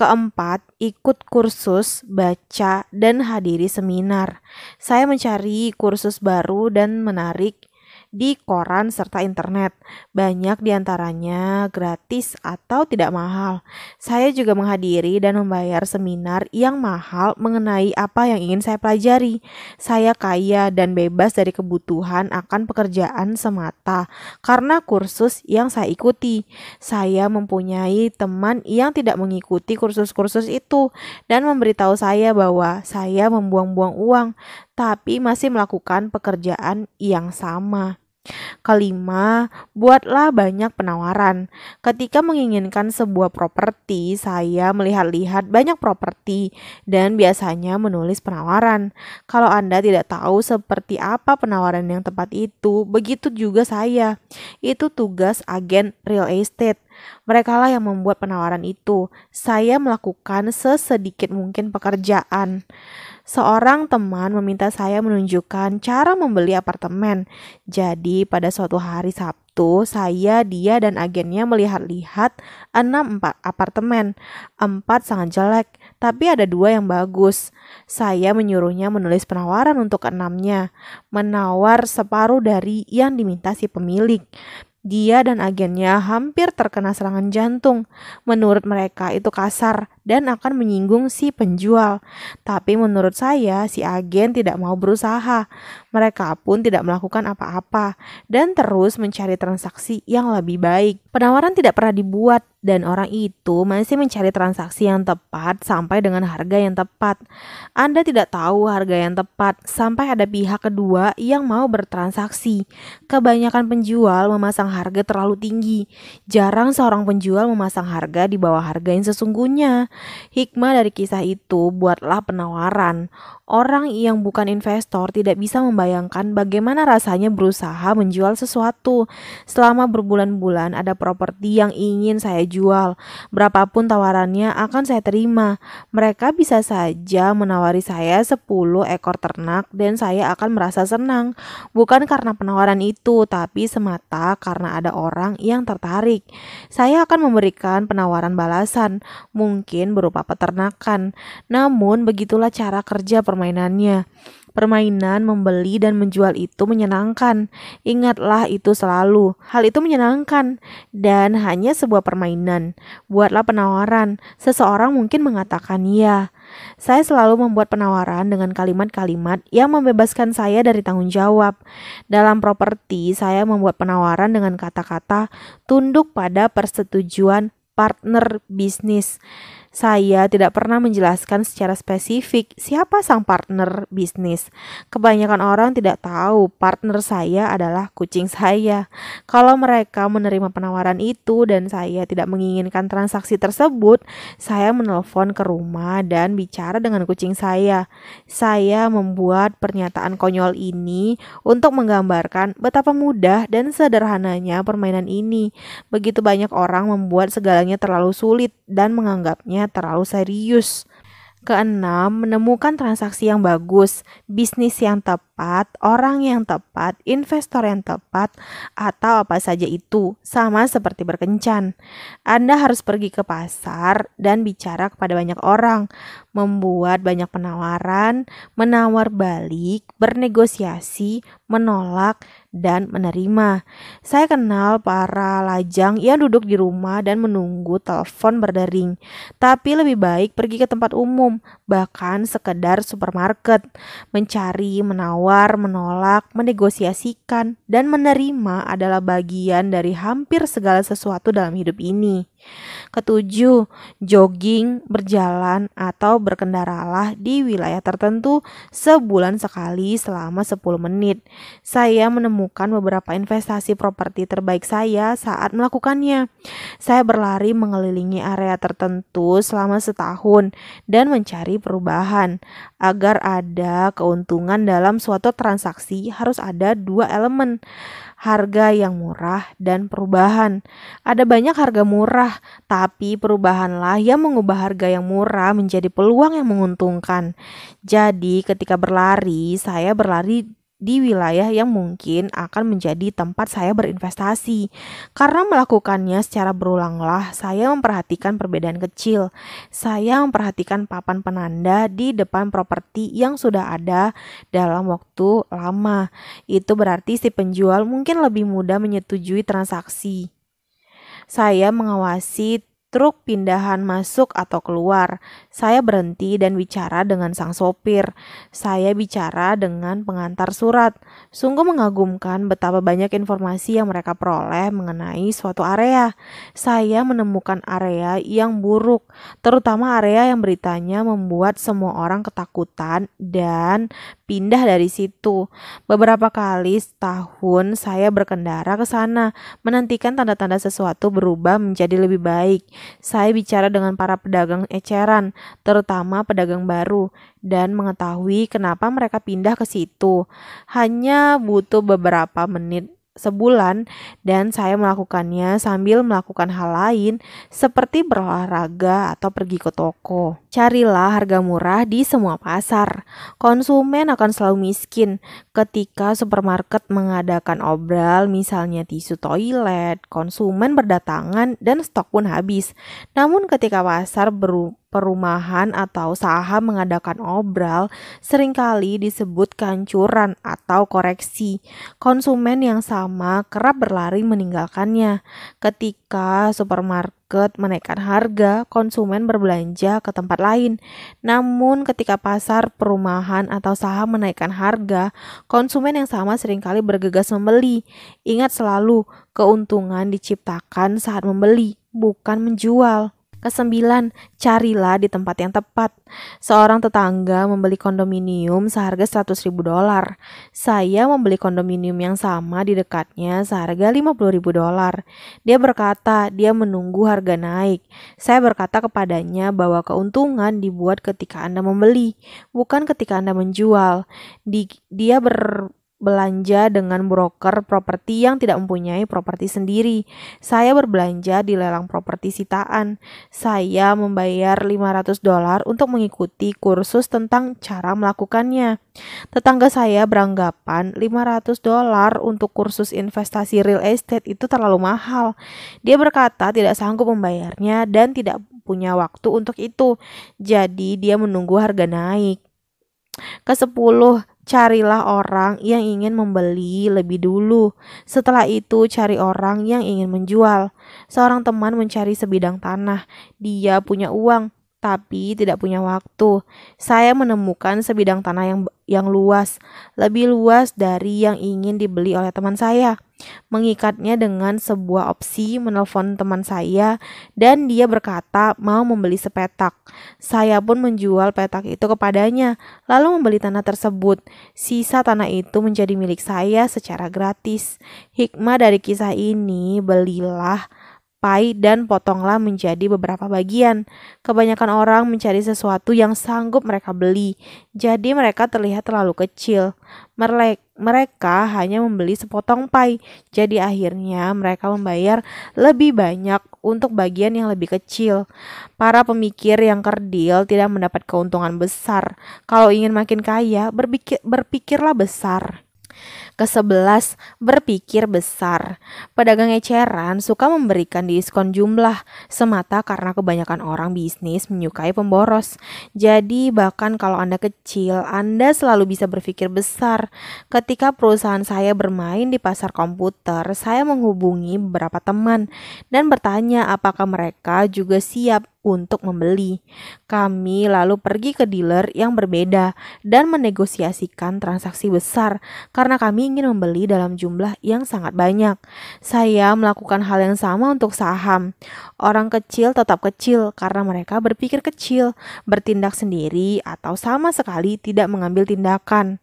Keempat, ikut kursus, baca, dan hadiri seminar. Saya mencari kursus baru dan menarik di koran serta internet. Banyak diantaranya gratis atau tidak mahal. Saya juga menghadiri dan membayar seminar yang mahal mengenai apa yang ingin saya pelajari. Saya kaya dan bebas dari kebutuhan akan pekerjaan semata karena kursus yang saya ikuti. Saya mempunyai teman yang tidak mengikuti kursus-kursus itu dan memberitahu saya bahwa saya membuang-buang uang tapi masih melakukan pekerjaan yang sama. Kelima, buatlah banyak penawaran. Ketika menginginkan sebuah properti, saya melihat-lihat banyak properti dan biasanya menulis penawaran. Kalau Anda tidak tahu seperti apa penawaran yang tepat itu, begitu juga saya. Itu tugas agen real estate. Merekalah yang membuat penawaran itu. Saya melakukan sesedikit mungkin pekerjaan seorang teman meminta saya menunjukkan cara membeli apartemen. Jadi, pada suatu hari Sabtu, saya, dia, dan agennya melihat-lihat enam empat apartemen. Empat sangat jelek, tapi ada dua yang bagus. Saya menyuruhnya menulis penawaran untuk enamnya, menawar separuh dari yang diminta si pemilik. Dia dan agennya hampir terkena serangan jantung. Menurut mereka itu kasar dan akan menyinggung si penjual. Tapi menurut saya si agen tidak mau berusaha. Mereka pun tidak melakukan apa-apa dan terus mencari transaksi yang lebih baik. Penawaran tidak pernah dibuat dan orang itu masih mencari transaksi yang tepat sampai dengan harga yang tepat. Anda tidak tahu harga yang tepat sampai ada pihak kedua yang mau bertransaksi. Kebanyakan penjual memasang harga terlalu tinggi. Jarang seorang penjual memasang harga di bawah harga yang sesungguhnya. Hikmah dari kisah itu buatlah penawaran. Orang yang bukan investor tidak bisa membayangkan bagaimana rasanya berusaha menjual sesuatu. Selama berbulan-bulan ada properti yang ingin saya jual. Berapapun tawarannya akan saya terima. Mereka bisa saja menawari saya 10 ekor ternak dan saya akan merasa senang. Bukan karena penawaran itu, tapi semata karena ada orang yang tertarik. Saya akan memberikan penawaran balasan, mungkin berupa peternakan. Namun begitulah cara kerja permainannya. Permainan, membeli, dan menjual itu menyenangkan. Ingatlah itu selalu. Hal itu menyenangkan dan hanya sebuah permainan. Buatlah penawaran. Seseorang mungkin mengatakan ya. Saya selalu membuat penawaran dengan kalimat-kalimat yang membebaskan saya dari tanggung jawab. Dalam properti, saya membuat penawaran dengan kata-kata tunduk pada persetujuan partner bisnis. Saya tidak pernah menjelaskan secara spesifik siapa sang partner bisnis. Kebanyakan orang tidak tahu partner saya adalah kucing saya. Kalau mereka menerima penawaran itu dan saya tidak menginginkan transaksi tersebut, saya menelpon ke rumah dan bicara dengan kucing saya. Saya membuat pernyataan konyol ini untuk menggambarkan betapa mudah dan sederhananya permainan ini. Begitu banyak orang membuat segalanya terlalu sulit dan menganggapnya terlalu serius. Keenam, menemukan transaksi yang bagus, bisnis yang tepat, orang yang tepat, investor yang tepat, atau apa saja itu, sama seperti berkencan. Anda harus pergi ke pasar dan bicara kepada banyak orang, membuat banyak penawaran, menawar balik, bernegosiasi, menolak, dan menerima. Saya kenal para lajang yang duduk di rumah dan menunggu telepon berdering. Tapi lebih baik pergi ke tempat umum, bahkan sekedar supermarket. Mencari, menawar, menolak, menegosiasikan, dan menerima adalah bagian dari hampir segala sesuatu dalam hidup ini. Ketujuh, jogging, berjalan, atau berkendaralah di wilayah tertentu sebulan sekali selama 10 menit. Saya menemukan beberapa investasi properti terbaik saya saat melakukannya. Saya berlari mengelilingi area tertentu selama setahun dan mencari perubahan. Agar ada keuntungan dalam suatu transaksi harus ada dua elemen harga yang murah dan perubahan. Ada banyak harga murah, tapi perubahanlah yang mengubah harga yang murah menjadi peluang yang menguntungkan. Jadi, ketika berlari, saya berlari di wilayah yang mungkin akan menjadi tempat saya berinvestasi. Karena melakukannya secara berulanglah, saya memperhatikan perbedaan kecil. Saya memperhatikan papan penanda di depan properti yang sudah ada dalam waktu lama. Itu berarti si penjual mungkin lebih mudah menyetujui transaksi. Saya mengawasi truk pindahan masuk atau keluar. Saya berhenti dan bicara dengan sang sopir. Saya bicara dengan pengantar surat. Sungguh mengagumkan betapa banyak informasi yang mereka peroleh mengenai suatu area. Saya menemukan area yang buruk, terutama area yang beritanya membuat semua orang ketakutan dan pindah dari situ. Beberapa kali setahun saya berkendara ke sana, menantikan tanda-tanda sesuatu berubah menjadi lebih baik. Saya bicara dengan para pedagang eceran, terutama pedagang baru, dan mengetahui kenapa mereka pindah ke situ. Hanya butuh beberapa menit sebulan dan saya melakukannya sambil melakukan hal lain seperti berolahraga atau pergi ke toko. Carilah harga murah di semua pasar. Konsumen akan selalu miskin ketika supermarket mengadakan obral misalnya tisu toilet, konsumen berdatangan dan stok pun habis. Namun ketika pasar berubah perumahan atau saham mengadakan obral seringkali disebut kancuran atau koreksi. Konsumen yang sama kerap berlari meninggalkannya. Ketika supermarket menaikkan harga, konsumen berbelanja ke tempat lain. Namun ketika pasar perumahan atau saham menaikkan harga, konsumen yang sama seringkali bergegas membeli. Ingat selalu, keuntungan diciptakan saat membeli, bukan menjual. Kesembilan, carilah di tempat yang tepat. Seorang tetangga membeli kondominium seharga 100 ribu dolar. Saya membeli kondominium yang sama di dekatnya seharga 50 ribu dolar. Dia berkata dia menunggu harga naik. Saya berkata kepadanya bahwa keuntungan dibuat ketika Anda membeli, bukan ketika Anda menjual. Di, dia ber belanja dengan broker properti yang tidak mempunyai properti sendiri. Saya berbelanja di lelang properti sitaan. Saya membayar 500 dolar untuk mengikuti kursus tentang cara melakukannya. Tetangga saya beranggapan 500 dolar untuk kursus investasi real estate itu terlalu mahal. Dia berkata tidak sanggup membayarnya dan tidak punya waktu untuk itu. Jadi dia menunggu harga naik. Ke-10, carilah orang yang ingin membeli lebih dulu. Setelah itu, cari orang yang ingin menjual. Seorang teman mencari sebidang tanah. Dia punya uang, tapi tidak punya waktu. Saya menemukan sebidang tanah yang yang luas, lebih luas dari yang ingin dibeli oleh teman saya. Mengikatnya dengan sebuah opsi menelpon teman saya dan dia berkata mau membeli sepetak. Saya pun menjual petak itu kepadanya, lalu membeli tanah tersebut. Sisa tanah itu menjadi milik saya secara gratis. Hikmah dari kisah ini, belilah pai dan potonglah menjadi beberapa bagian. Kebanyakan orang mencari sesuatu yang sanggup mereka beli, jadi mereka terlihat terlalu kecil. Mereka hanya membeli sepotong pai, jadi akhirnya mereka membayar lebih banyak untuk bagian yang lebih kecil. Para pemikir yang kerdil tidak mendapat keuntungan besar. Kalau ingin makin kaya, berpikir, berpikirlah besar. Kesebelas, berpikir besar. Pedagang eceran suka memberikan diskon jumlah semata karena kebanyakan orang bisnis menyukai pemboros. Jadi bahkan kalau Anda kecil, Anda selalu bisa berpikir besar. Ketika perusahaan saya bermain di pasar komputer, saya menghubungi beberapa teman dan bertanya apakah mereka juga siap untuk membeli. Kami lalu pergi ke dealer yang berbeda dan menegosiasikan transaksi besar karena kami ingin membeli dalam jumlah yang sangat banyak. Saya melakukan hal yang sama untuk saham. Orang kecil tetap kecil karena mereka berpikir kecil, bertindak sendiri atau sama sekali tidak mengambil tindakan.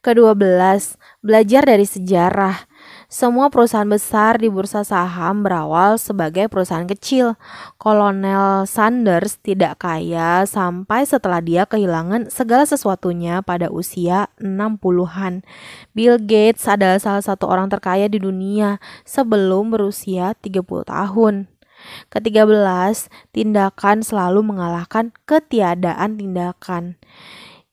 Kedua belas, belajar dari sejarah. Semua perusahaan besar di bursa saham berawal sebagai perusahaan kecil. Kolonel Sanders tidak kaya sampai setelah dia kehilangan segala sesuatunya pada usia 60-an. Bill Gates adalah salah satu orang terkaya di dunia sebelum berusia 30 tahun. Ketiga belas, tindakan selalu mengalahkan ketiadaan tindakan.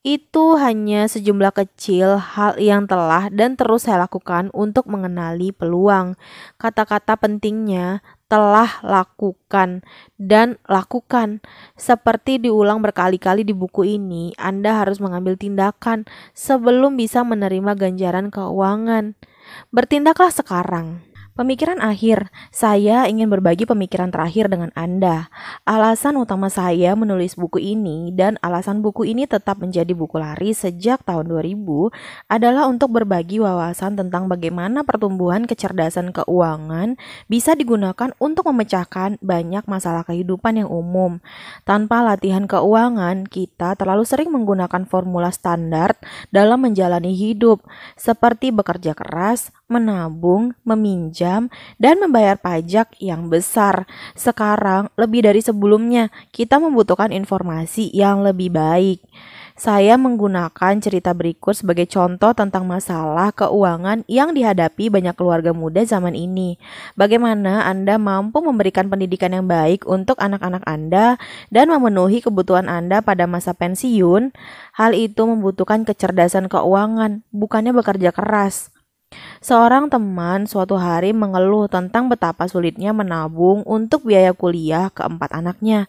Itu hanya sejumlah kecil hal yang telah dan terus saya lakukan untuk mengenali peluang. Kata-kata pentingnya telah lakukan dan lakukan. Seperti diulang berkali-kali di buku ini, Anda harus mengambil tindakan sebelum bisa menerima ganjaran keuangan. Bertindaklah sekarang. Pemikiran akhir, saya ingin berbagi pemikiran terakhir dengan Anda. Alasan utama saya menulis buku ini dan alasan buku ini tetap menjadi buku lari sejak tahun 2000 adalah untuk berbagi wawasan tentang bagaimana pertumbuhan kecerdasan keuangan bisa digunakan untuk memecahkan banyak masalah kehidupan yang umum. Tanpa latihan keuangan, kita terlalu sering menggunakan formula standar dalam menjalani hidup, seperti bekerja keras, menabung, meminjam, dan membayar pajak yang besar. Sekarang, lebih dari sebelumnya, kita membutuhkan informasi yang lebih baik. Saya menggunakan cerita berikut sebagai contoh tentang masalah keuangan yang dihadapi banyak keluarga muda zaman ini. Bagaimana Anda mampu memberikan pendidikan yang baik untuk anak-anak Anda dan memenuhi kebutuhan Anda pada masa pensiun? Hal itu membutuhkan kecerdasan keuangan, bukannya bekerja keras. Seorang teman suatu hari mengeluh tentang betapa sulitnya menabung untuk biaya kuliah keempat anaknya.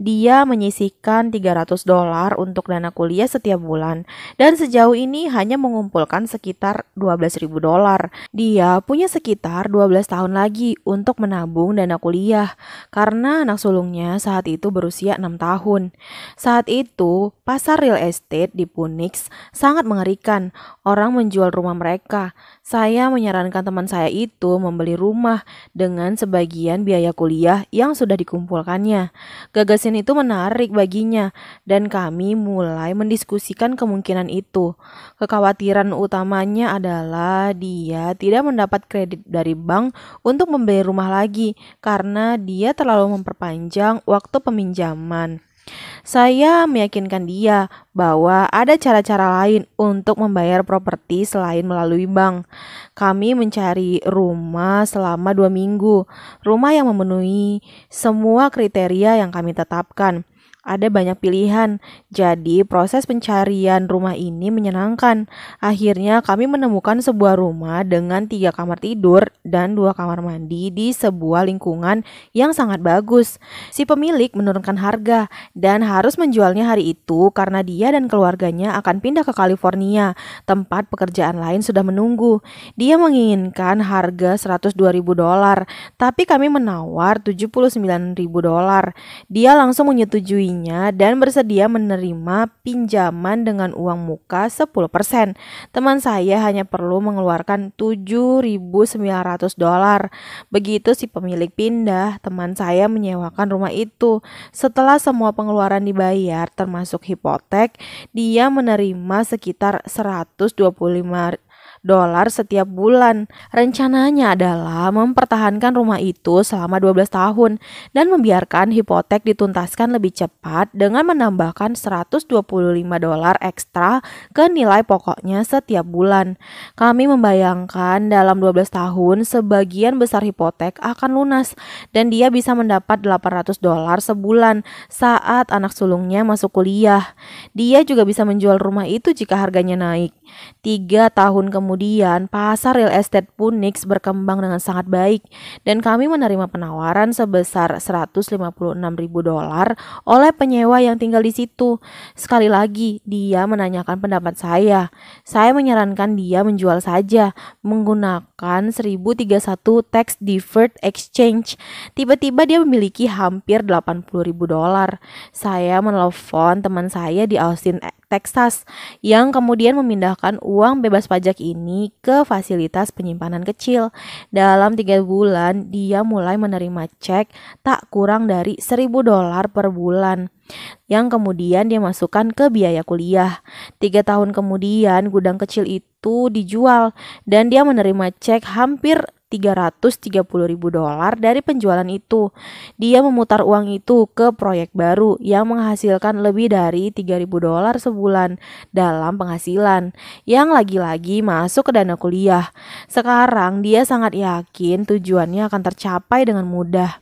Dia menyisihkan 300 dolar untuk dana kuliah setiap bulan dan sejauh ini hanya mengumpulkan sekitar 12.000 dolar. Dia punya sekitar 12 tahun lagi untuk menabung dana kuliah karena anak sulungnya saat itu berusia 6 tahun. Saat itu, pasar real estate di Phoenix sangat mengerikan. Orang menjual rumah mereka saya menyarankan teman saya itu membeli rumah dengan sebagian biaya kuliah yang sudah dikumpulkannya. Gagasan itu menarik baginya dan kami mulai mendiskusikan kemungkinan itu. Kekhawatiran utamanya adalah dia tidak mendapat kredit dari bank untuk membeli rumah lagi karena dia terlalu memperpanjang waktu peminjaman. Saya meyakinkan dia bahwa ada cara-cara lain untuk membayar properti selain melalui bank. Kami mencari rumah selama dua minggu, rumah yang memenuhi semua kriteria yang kami tetapkan ada banyak pilihan. Jadi, proses pencarian rumah ini menyenangkan. Akhirnya, kami menemukan sebuah rumah dengan tiga kamar tidur dan dua kamar mandi di sebuah lingkungan yang sangat bagus. Si pemilik menurunkan harga dan harus menjualnya hari itu karena dia dan keluarganya akan pindah ke California, tempat pekerjaan lain sudah menunggu. Dia menginginkan harga 102.000 dolar, tapi kami menawar 79.000 dolar. Dia langsung menyetujui dirinya dan bersedia menerima pinjaman dengan uang muka 10%. Teman saya hanya perlu mengeluarkan 7.900 dolar. Begitu si pemilik pindah, teman saya menyewakan rumah itu. Setelah semua pengeluaran dibayar termasuk hipotek, dia menerima sekitar 125 dolar setiap bulan. Rencananya adalah mempertahankan rumah itu selama 12 tahun dan membiarkan hipotek dituntaskan lebih cepat dengan menambahkan 125 dolar ekstra ke nilai pokoknya setiap bulan. Kami membayangkan dalam 12 tahun sebagian besar hipotek akan lunas dan dia bisa mendapat 800 dolar sebulan saat anak sulungnya masuk kuliah. Dia juga bisa menjual rumah itu jika harganya naik. Tiga tahun kemudian, pasar real estate Phoenix berkembang dengan sangat baik dan kami menerima penawaran sebesar 156 ribu dolar oleh penyewa yang tinggal di situ. Sekali lagi, dia menanyakan pendapat saya. Saya menyarankan dia menjual saja menggunakan 1031 tax deferred exchange. Tiba-tiba dia memiliki hampir 80 ribu dolar. Saya menelpon teman saya di Austin, Texas yang kemudian memindahkan menggunakan uang bebas pajak ini ke fasilitas penyimpanan kecil. Dalam tiga bulan, dia mulai menerima cek tak kurang dari 1000 dolar per bulan yang kemudian dia masukkan ke biaya kuliah. Tiga tahun kemudian, gudang kecil itu dijual dan dia menerima cek hampir 330 ribu dolar dari penjualan itu. Dia memutar uang itu ke proyek baru yang menghasilkan lebih dari 3000 dolar sebulan dalam penghasilan yang lagi-lagi masuk ke dana kuliah. Sekarang dia sangat yakin tujuannya akan tercapai dengan mudah.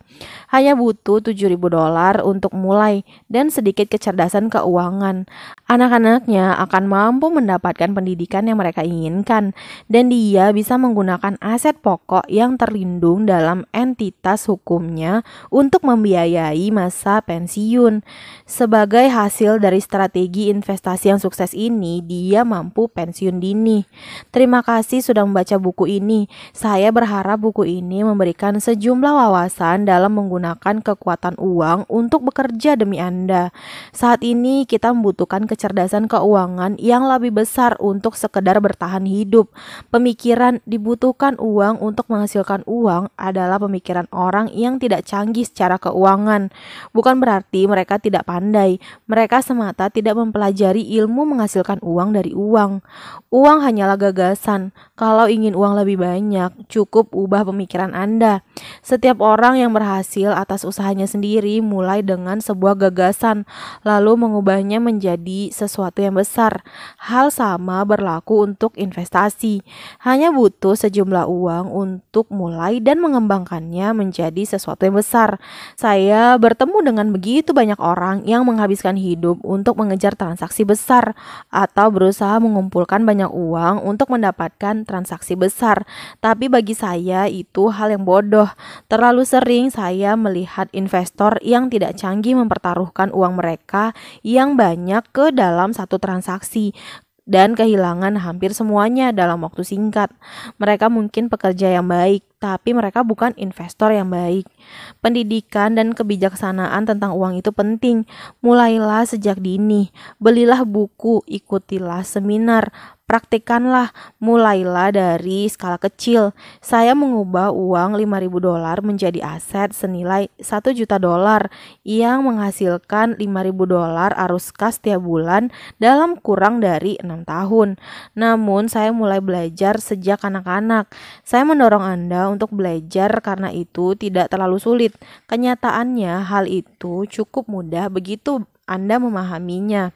Hanya butuh 7.000 dolar untuk mulai dan sedikit kecerdasan keuangan. Anak-anaknya akan mampu mendapatkan pendidikan yang mereka inginkan dan dia bisa menggunakan aset pokok yang terlindung dalam entitas hukumnya untuk membiayai masa pensiun. Sebagai hasil dari strategi investasi yang sukses ini, dia mampu pensiun dini. Terima kasih sudah membaca buku ini. Saya berharap buku ini memberikan sejumlah wawasan dalam menggunakan menggunakan kekuatan uang untuk bekerja demi Anda. Saat ini kita membutuhkan kecerdasan keuangan yang lebih besar untuk sekedar bertahan hidup. Pemikiran dibutuhkan uang untuk menghasilkan uang adalah pemikiran orang yang tidak canggih secara keuangan. Bukan berarti mereka tidak pandai. Mereka semata tidak mempelajari ilmu menghasilkan uang dari uang. Uang hanyalah gagasan. Kalau ingin uang lebih banyak, cukup ubah pemikiran Anda. Setiap orang yang berhasil atas usahanya sendiri mulai dengan sebuah gagasan lalu mengubahnya menjadi sesuatu yang besar. Hal sama berlaku untuk investasi. Hanya butuh sejumlah uang untuk mulai dan mengembangkannya menjadi sesuatu yang besar. Saya bertemu dengan begitu banyak orang yang menghabiskan hidup untuk mengejar transaksi besar atau berusaha mengumpulkan banyak uang untuk mendapatkan transaksi besar. Tapi bagi saya itu hal yang bodoh. Terlalu sering saya melihat investor yang tidak canggih mempertaruhkan uang mereka yang banyak ke dalam satu transaksi dan kehilangan hampir semuanya dalam waktu singkat. Mereka mungkin pekerja yang baik, tapi mereka bukan investor yang baik. Pendidikan dan kebijaksanaan tentang uang itu penting. Mulailah sejak dini, belilah buku, ikutilah seminar, Praktikanlah, mulailah dari skala kecil. Saya mengubah uang 5000 dolar menjadi aset senilai 1 juta dolar yang menghasilkan 5000 dolar arus kas setiap bulan dalam kurang dari 6 tahun. Namun saya mulai belajar sejak kanak-kanak. Saya mendorong Anda untuk belajar karena itu tidak terlalu sulit. Kenyataannya hal itu cukup mudah begitu Anda memahaminya.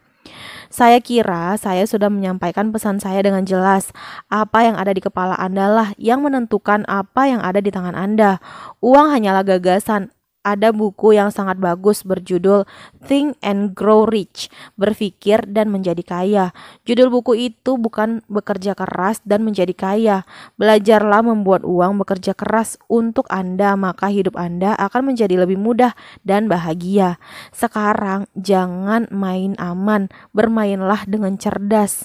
Saya kira saya sudah menyampaikan pesan saya dengan jelas. Apa yang ada di kepala Anda lah yang menentukan apa yang ada di tangan Anda. Uang hanyalah gagasan, ada buku yang sangat bagus berjudul Think and Grow Rich, berpikir dan menjadi kaya. Judul buku itu bukan bekerja keras dan menjadi kaya. Belajarlah membuat uang bekerja keras untuk Anda, maka hidup Anda akan menjadi lebih mudah dan bahagia. Sekarang jangan main aman, bermainlah dengan cerdas.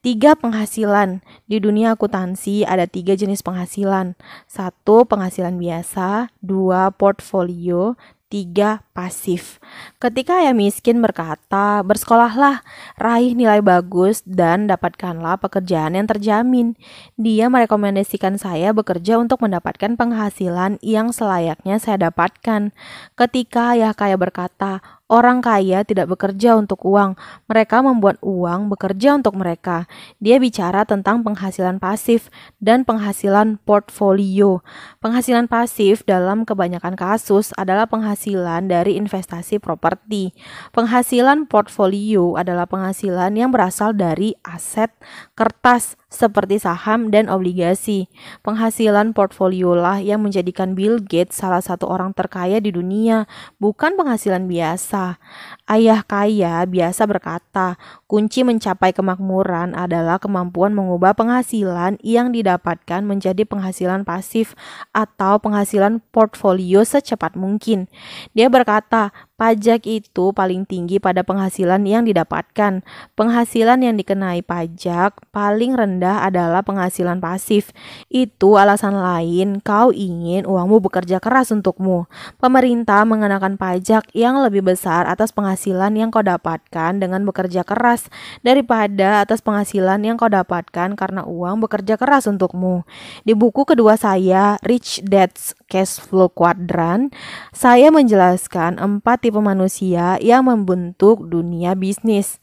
Tiga penghasilan. Di dunia akuntansi ada tiga jenis penghasilan. Satu, penghasilan biasa. Dua, portfolio. Tiga, pasif. Ketika ayah miskin berkata, bersekolahlah, raih nilai bagus dan dapatkanlah pekerjaan yang terjamin. Dia merekomendasikan saya bekerja untuk mendapatkan penghasilan yang selayaknya saya dapatkan. Ketika ayah kaya berkata, Orang kaya tidak bekerja untuk uang, mereka membuat uang bekerja untuk mereka. Dia bicara tentang penghasilan pasif dan penghasilan portfolio. Penghasilan pasif dalam kebanyakan kasus adalah penghasilan dari investasi properti. Penghasilan portfolio adalah penghasilan yang berasal dari aset kertas seperti saham dan obligasi. Penghasilan portfolio lah yang menjadikan Bill Gates salah satu orang terkaya di dunia, bukan penghasilan biasa. Ayah kaya biasa berkata, kunci mencapai kemakmuran adalah kemampuan mengubah penghasilan yang didapatkan menjadi penghasilan pasif atau penghasilan portfolio secepat mungkin. Dia berkata, Pajak itu paling tinggi pada penghasilan yang didapatkan. Penghasilan yang dikenai pajak paling rendah adalah penghasilan pasif. Itu alasan lain kau ingin uangmu bekerja keras untukmu. Pemerintah mengenakan pajak yang lebih besar atas penghasilan yang kau dapatkan dengan bekerja keras daripada atas penghasilan yang kau dapatkan karena uang bekerja keras untukmu. Di buku kedua saya, Rich Dad's Cash Flow Quadrant, saya menjelaskan empat tipe manusia yang membentuk dunia bisnis.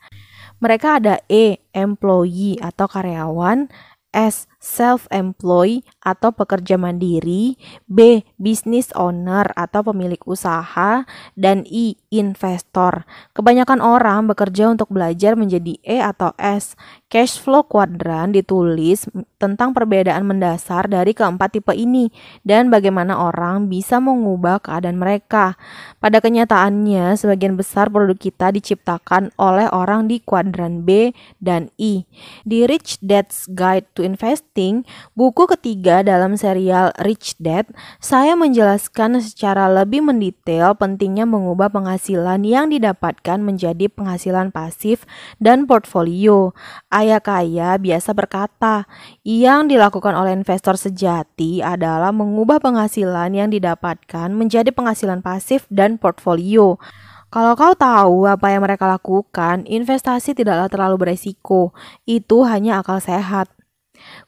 Mereka ada E, employee atau karyawan, S, self-employed atau pekerja mandiri, B. business owner atau pemilik usaha, dan I. E, investor. Kebanyakan orang bekerja untuk belajar menjadi E atau S. Cash flow kuadran ditulis tentang perbedaan mendasar dari keempat tipe ini dan bagaimana orang bisa mengubah keadaan mereka. Pada kenyataannya, sebagian besar produk kita diciptakan oleh orang di kuadran B dan I. E. Di Rich Dad's Guide to Investing Parenting, buku ketiga dalam serial Rich Dad, saya menjelaskan secara lebih mendetail pentingnya mengubah penghasilan yang didapatkan menjadi penghasilan pasif dan portfolio. Ayah kaya biasa berkata, yang dilakukan oleh investor sejati adalah mengubah penghasilan yang didapatkan menjadi penghasilan pasif dan portfolio. Kalau kau tahu apa yang mereka lakukan, investasi tidaklah terlalu beresiko. Itu hanya akal sehat.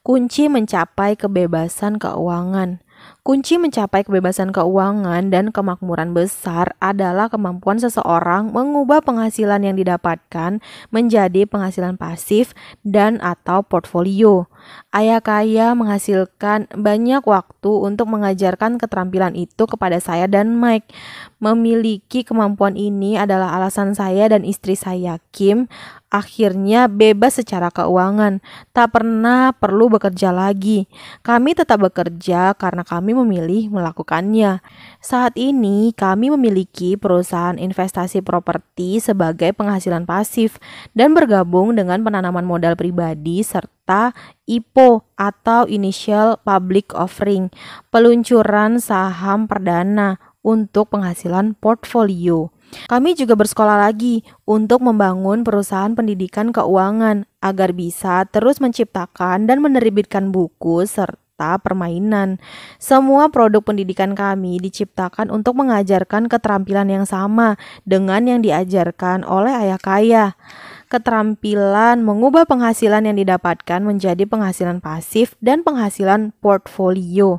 Kunci mencapai kebebasan keuangan. Kunci mencapai kebebasan keuangan dan kemakmuran besar adalah kemampuan seseorang mengubah penghasilan yang didapatkan menjadi penghasilan pasif dan atau portfolio. Ayah kaya menghasilkan banyak waktu untuk mengajarkan keterampilan itu kepada saya dan Mike. Memiliki kemampuan ini adalah alasan saya dan istri saya Kim akhirnya bebas secara keuangan, tak pernah perlu bekerja lagi. Kami tetap bekerja karena kami memilih melakukannya. Saat ini, kami memiliki perusahaan investasi properti sebagai penghasilan pasif dan bergabung dengan penanaman modal pribadi serta IPO atau Initial Public Offering, peluncuran saham perdana untuk penghasilan portfolio. Kami juga bersekolah lagi untuk membangun perusahaan pendidikan keuangan agar bisa terus menciptakan dan menerbitkan buku serta permainan. Semua produk pendidikan kami diciptakan untuk mengajarkan keterampilan yang sama dengan yang diajarkan oleh ayah kaya. Keterampilan mengubah penghasilan yang didapatkan menjadi penghasilan pasif dan penghasilan portfolio.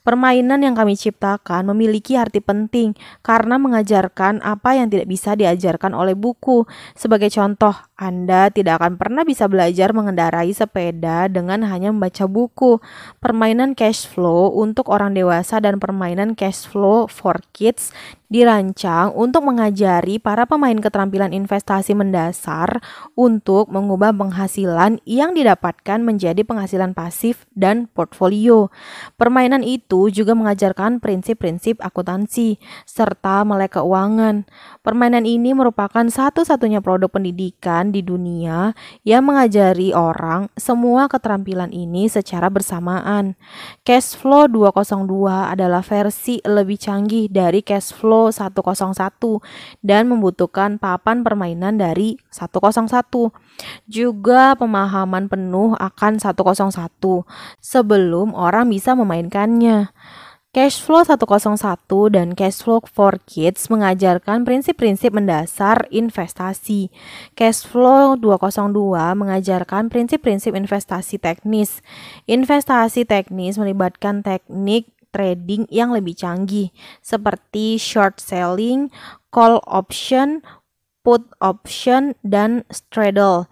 Permainan yang kami ciptakan memiliki arti penting karena mengajarkan apa yang tidak bisa diajarkan oleh buku. Sebagai contoh, anda tidak akan pernah bisa belajar mengendarai sepeda dengan hanya membaca buku. Permainan cash flow untuk orang dewasa dan permainan cash flow for kids dirancang untuk mengajari para pemain keterampilan investasi mendasar untuk mengubah penghasilan yang didapatkan menjadi penghasilan pasif dan portfolio. Permainan itu juga mengajarkan prinsip-prinsip akuntansi serta melek keuangan. Permainan ini merupakan satu-satunya produk pendidikan di dunia yang mengajari orang semua keterampilan ini secara bersamaan. Cashflow 202 adalah versi lebih canggih dari Cashflow 101 dan membutuhkan papan permainan dari 101. Juga pemahaman penuh akan 101 sebelum orang bisa memainkannya. Cashflow 101 dan Cashflow for Kids mengajarkan prinsip-prinsip mendasar investasi. Cashflow 202 mengajarkan prinsip-prinsip investasi teknis. Investasi teknis melibatkan teknik trading yang lebih canggih seperti short selling, call option, put option, dan straddle.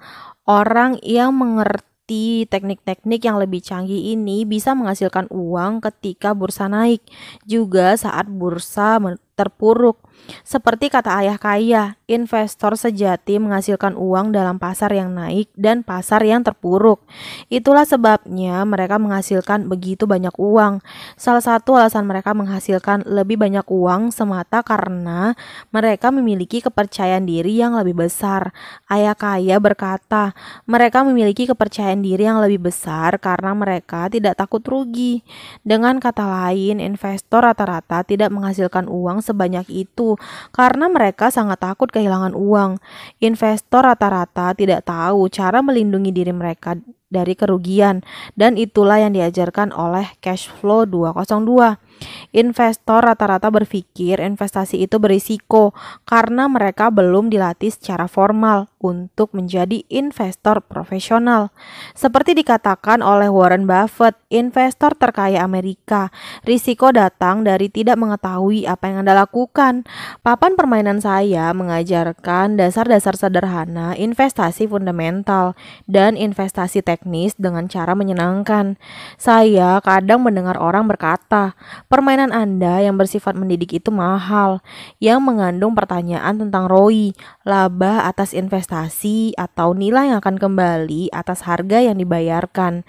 Orang yang mengerti Bukti teknik-teknik yang lebih canggih ini bisa menghasilkan uang ketika bursa naik, juga saat bursa terpuruk. Seperti kata ayah kaya, investor sejati menghasilkan uang dalam pasar yang naik dan pasar yang terpuruk. Itulah sebabnya mereka menghasilkan begitu banyak uang. Salah satu alasan mereka menghasilkan lebih banyak uang semata karena mereka memiliki kepercayaan diri yang lebih besar. Ayah kaya berkata, mereka memiliki kepercayaan diri yang lebih besar karena mereka tidak takut rugi. Dengan kata lain, investor rata-rata tidak menghasilkan uang sebanyak itu karena mereka sangat takut kehilangan uang. Investor rata-rata tidak tahu cara melindungi diri mereka dari kerugian dan itulah yang diajarkan oleh Cashflow 202. Investor rata-rata berpikir investasi itu berisiko karena mereka belum dilatih secara formal untuk menjadi investor profesional. Seperti dikatakan oleh Warren Buffett, investor terkaya Amerika, risiko datang dari tidak mengetahui apa yang Anda lakukan. Papan permainan saya mengajarkan dasar-dasar sederhana investasi fundamental dan investasi teknis dengan cara menyenangkan. Saya kadang mendengar orang berkata, Permainan Anda yang bersifat mendidik itu mahal, yang mengandung pertanyaan tentang ROI, laba atas investasi atau nilai yang akan kembali atas harga yang dibayarkan.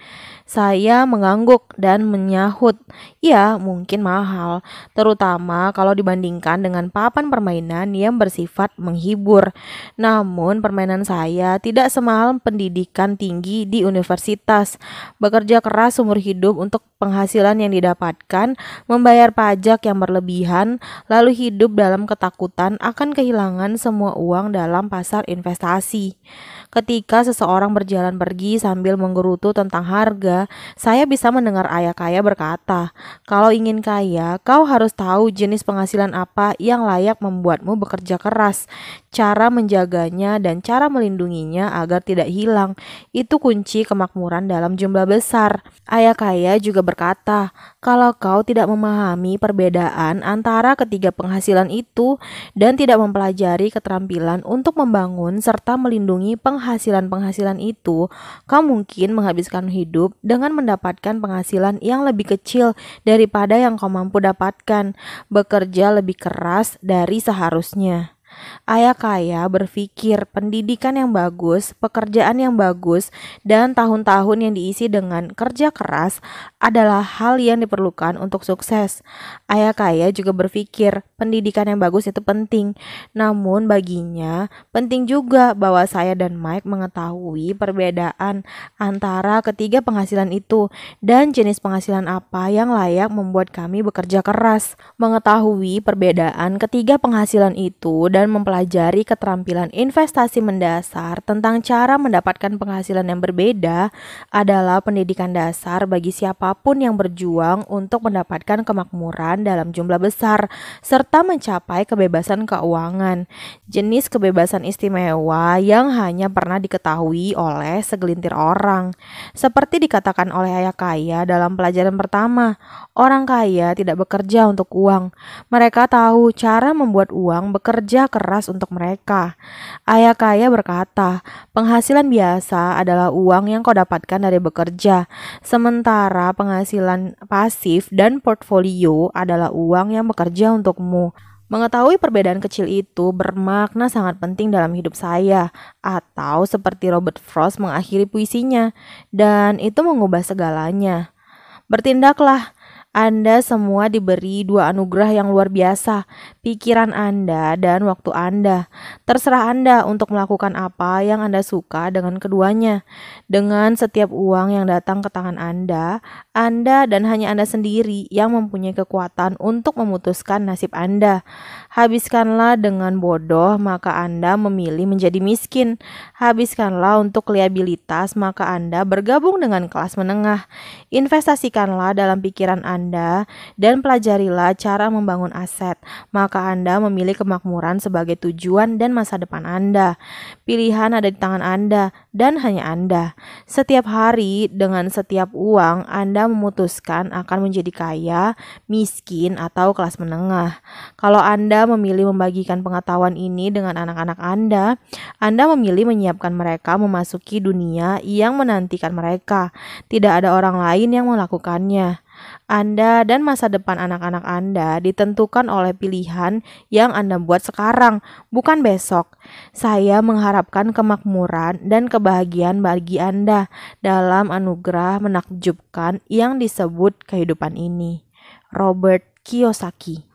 Saya mengangguk dan menyahut. Ya, mungkin mahal, terutama kalau dibandingkan dengan papan permainan yang bersifat menghibur. Namun, permainan saya tidak semahal pendidikan tinggi di universitas. Bekerja keras seumur hidup untuk penghasilan yang didapatkan, membayar pajak yang berlebihan, lalu hidup dalam ketakutan akan kehilangan semua uang dalam pasar investasi. Ketika seseorang berjalan pergi sambil menggerutu tentang harga, saya bisa mendengar ayah kaya berkata, "Kalau ingin kaya, kau harus tahu jenis penghasilan apa yang layak membuatmu bekerja keras cara menjaganya dan cara melindunginya agar tidak hilang. Itu kunci kemakmuran dalam jumlah besar. Ayah kaya juga berkata, kalau kau tidak memahami perbedaan antara ketiga penghasilan itu dan tidak mempelajari keterampilan untuk membangun serta melindungi penghasilan-penghasilan itu, kau mungkin menghabiskan hidup dengan mendapatkan penghasilan yang lebih kecil daripada yang kau mampu dapatkan, bekerja lebih keras dari seharusnya. Ayah kaya berpikir pendidikan yang bagus, pekerjaan yang bagus, dan tahun-tahun yang diisi dengan kerja keras adalah hal yang diperlukan untuk sukses. Ayah kaya juga berpikir pendidikan yang bagus itu penting. Namun baginya penting juga bahwa saya dan Mike mengetahui perbedaan antara ketiga penghasilan itu dan jenis penghasilan apa yang layak membuat kami bekerja keras. Mengetahui perbedaan ketiga penghasilan itu dan dan mempelajari keterampilan investasi mendasar tentang cara mendapatkan penghasilan yang berbeda adalah pendidikan dasar bagi siapapun yang berjuang untuk mendapatkan kemakmuran dalam jumlah besar serta mencapai kebebasan keuangan. Jenis kebebasan istimewa yang hanya pernah diketahui oleh segelintir orang. Seperti dikatakan oleh Ayah Kaya dalam pelajaran pertama, Orang kaya tidak bekerja untuk uang. Mereka tahu cara membuat uang bekerja keras untuk mereka. Ayah kaya berkata, penghasilan biasa adalah uang yang kau dapatkan dari bekerja, sementara penghasilan pasif dan portfolio adalah uang yang bekerja untukmu. Mengetahui perbedaan kecil itu bermakna sangat penting dalam hidup saya, atau seperti Robert Frost mengakhiri puisinya, dan itu mengubah segalanya. Bertindaklah, anda semua diberi dua anugerah yang luar biasa, pikiran Anda dan waktu Anda. Terserah Anda untuk melakukan apa yang Anda suka dengan keduanya. Dengan setiap uang yang datang ke tangan Anda, Anda dan hanya Anda sendiri yang mempunyai kekuatan untuk memutuskan nasib Anda. Habiskanlah dengan bodoh, maka Anda memilih menjadi miskin. Habiskanlah untuk liabilitas, maka Anda bergabung dengan kelas menengah. Investasikanlah dalam pikiran Anda anda dan pelajarilah cara membangun aset, maka Anda memilih kemakmuran sebagai tujuan dan masa depan Anda. Pilihan ada di tangan Anda dan hanya Anda. Setiap hari dengan setiap uang Anda memutuskan akan menjadi kaya, miskin, atau kelas menengah. Kalau Anda memilih membagikan pengetahuan ini dengan anak-anak Anda, Anda memilih menyiapkan mereka memasuki dunia yang menantikan mereka. Tidak ada orang lain yang melakukannya. Anda dan masa depan anak-anak Anda ditentukan oleh pilihan yang Anda buat sekarang, bukan besok. Saya mengharapkan kemakmuran dan kebahagiaan bagi Anda dalam anugerah menakjubkan yang disebut kehidupan ini. Robert Kiyosaki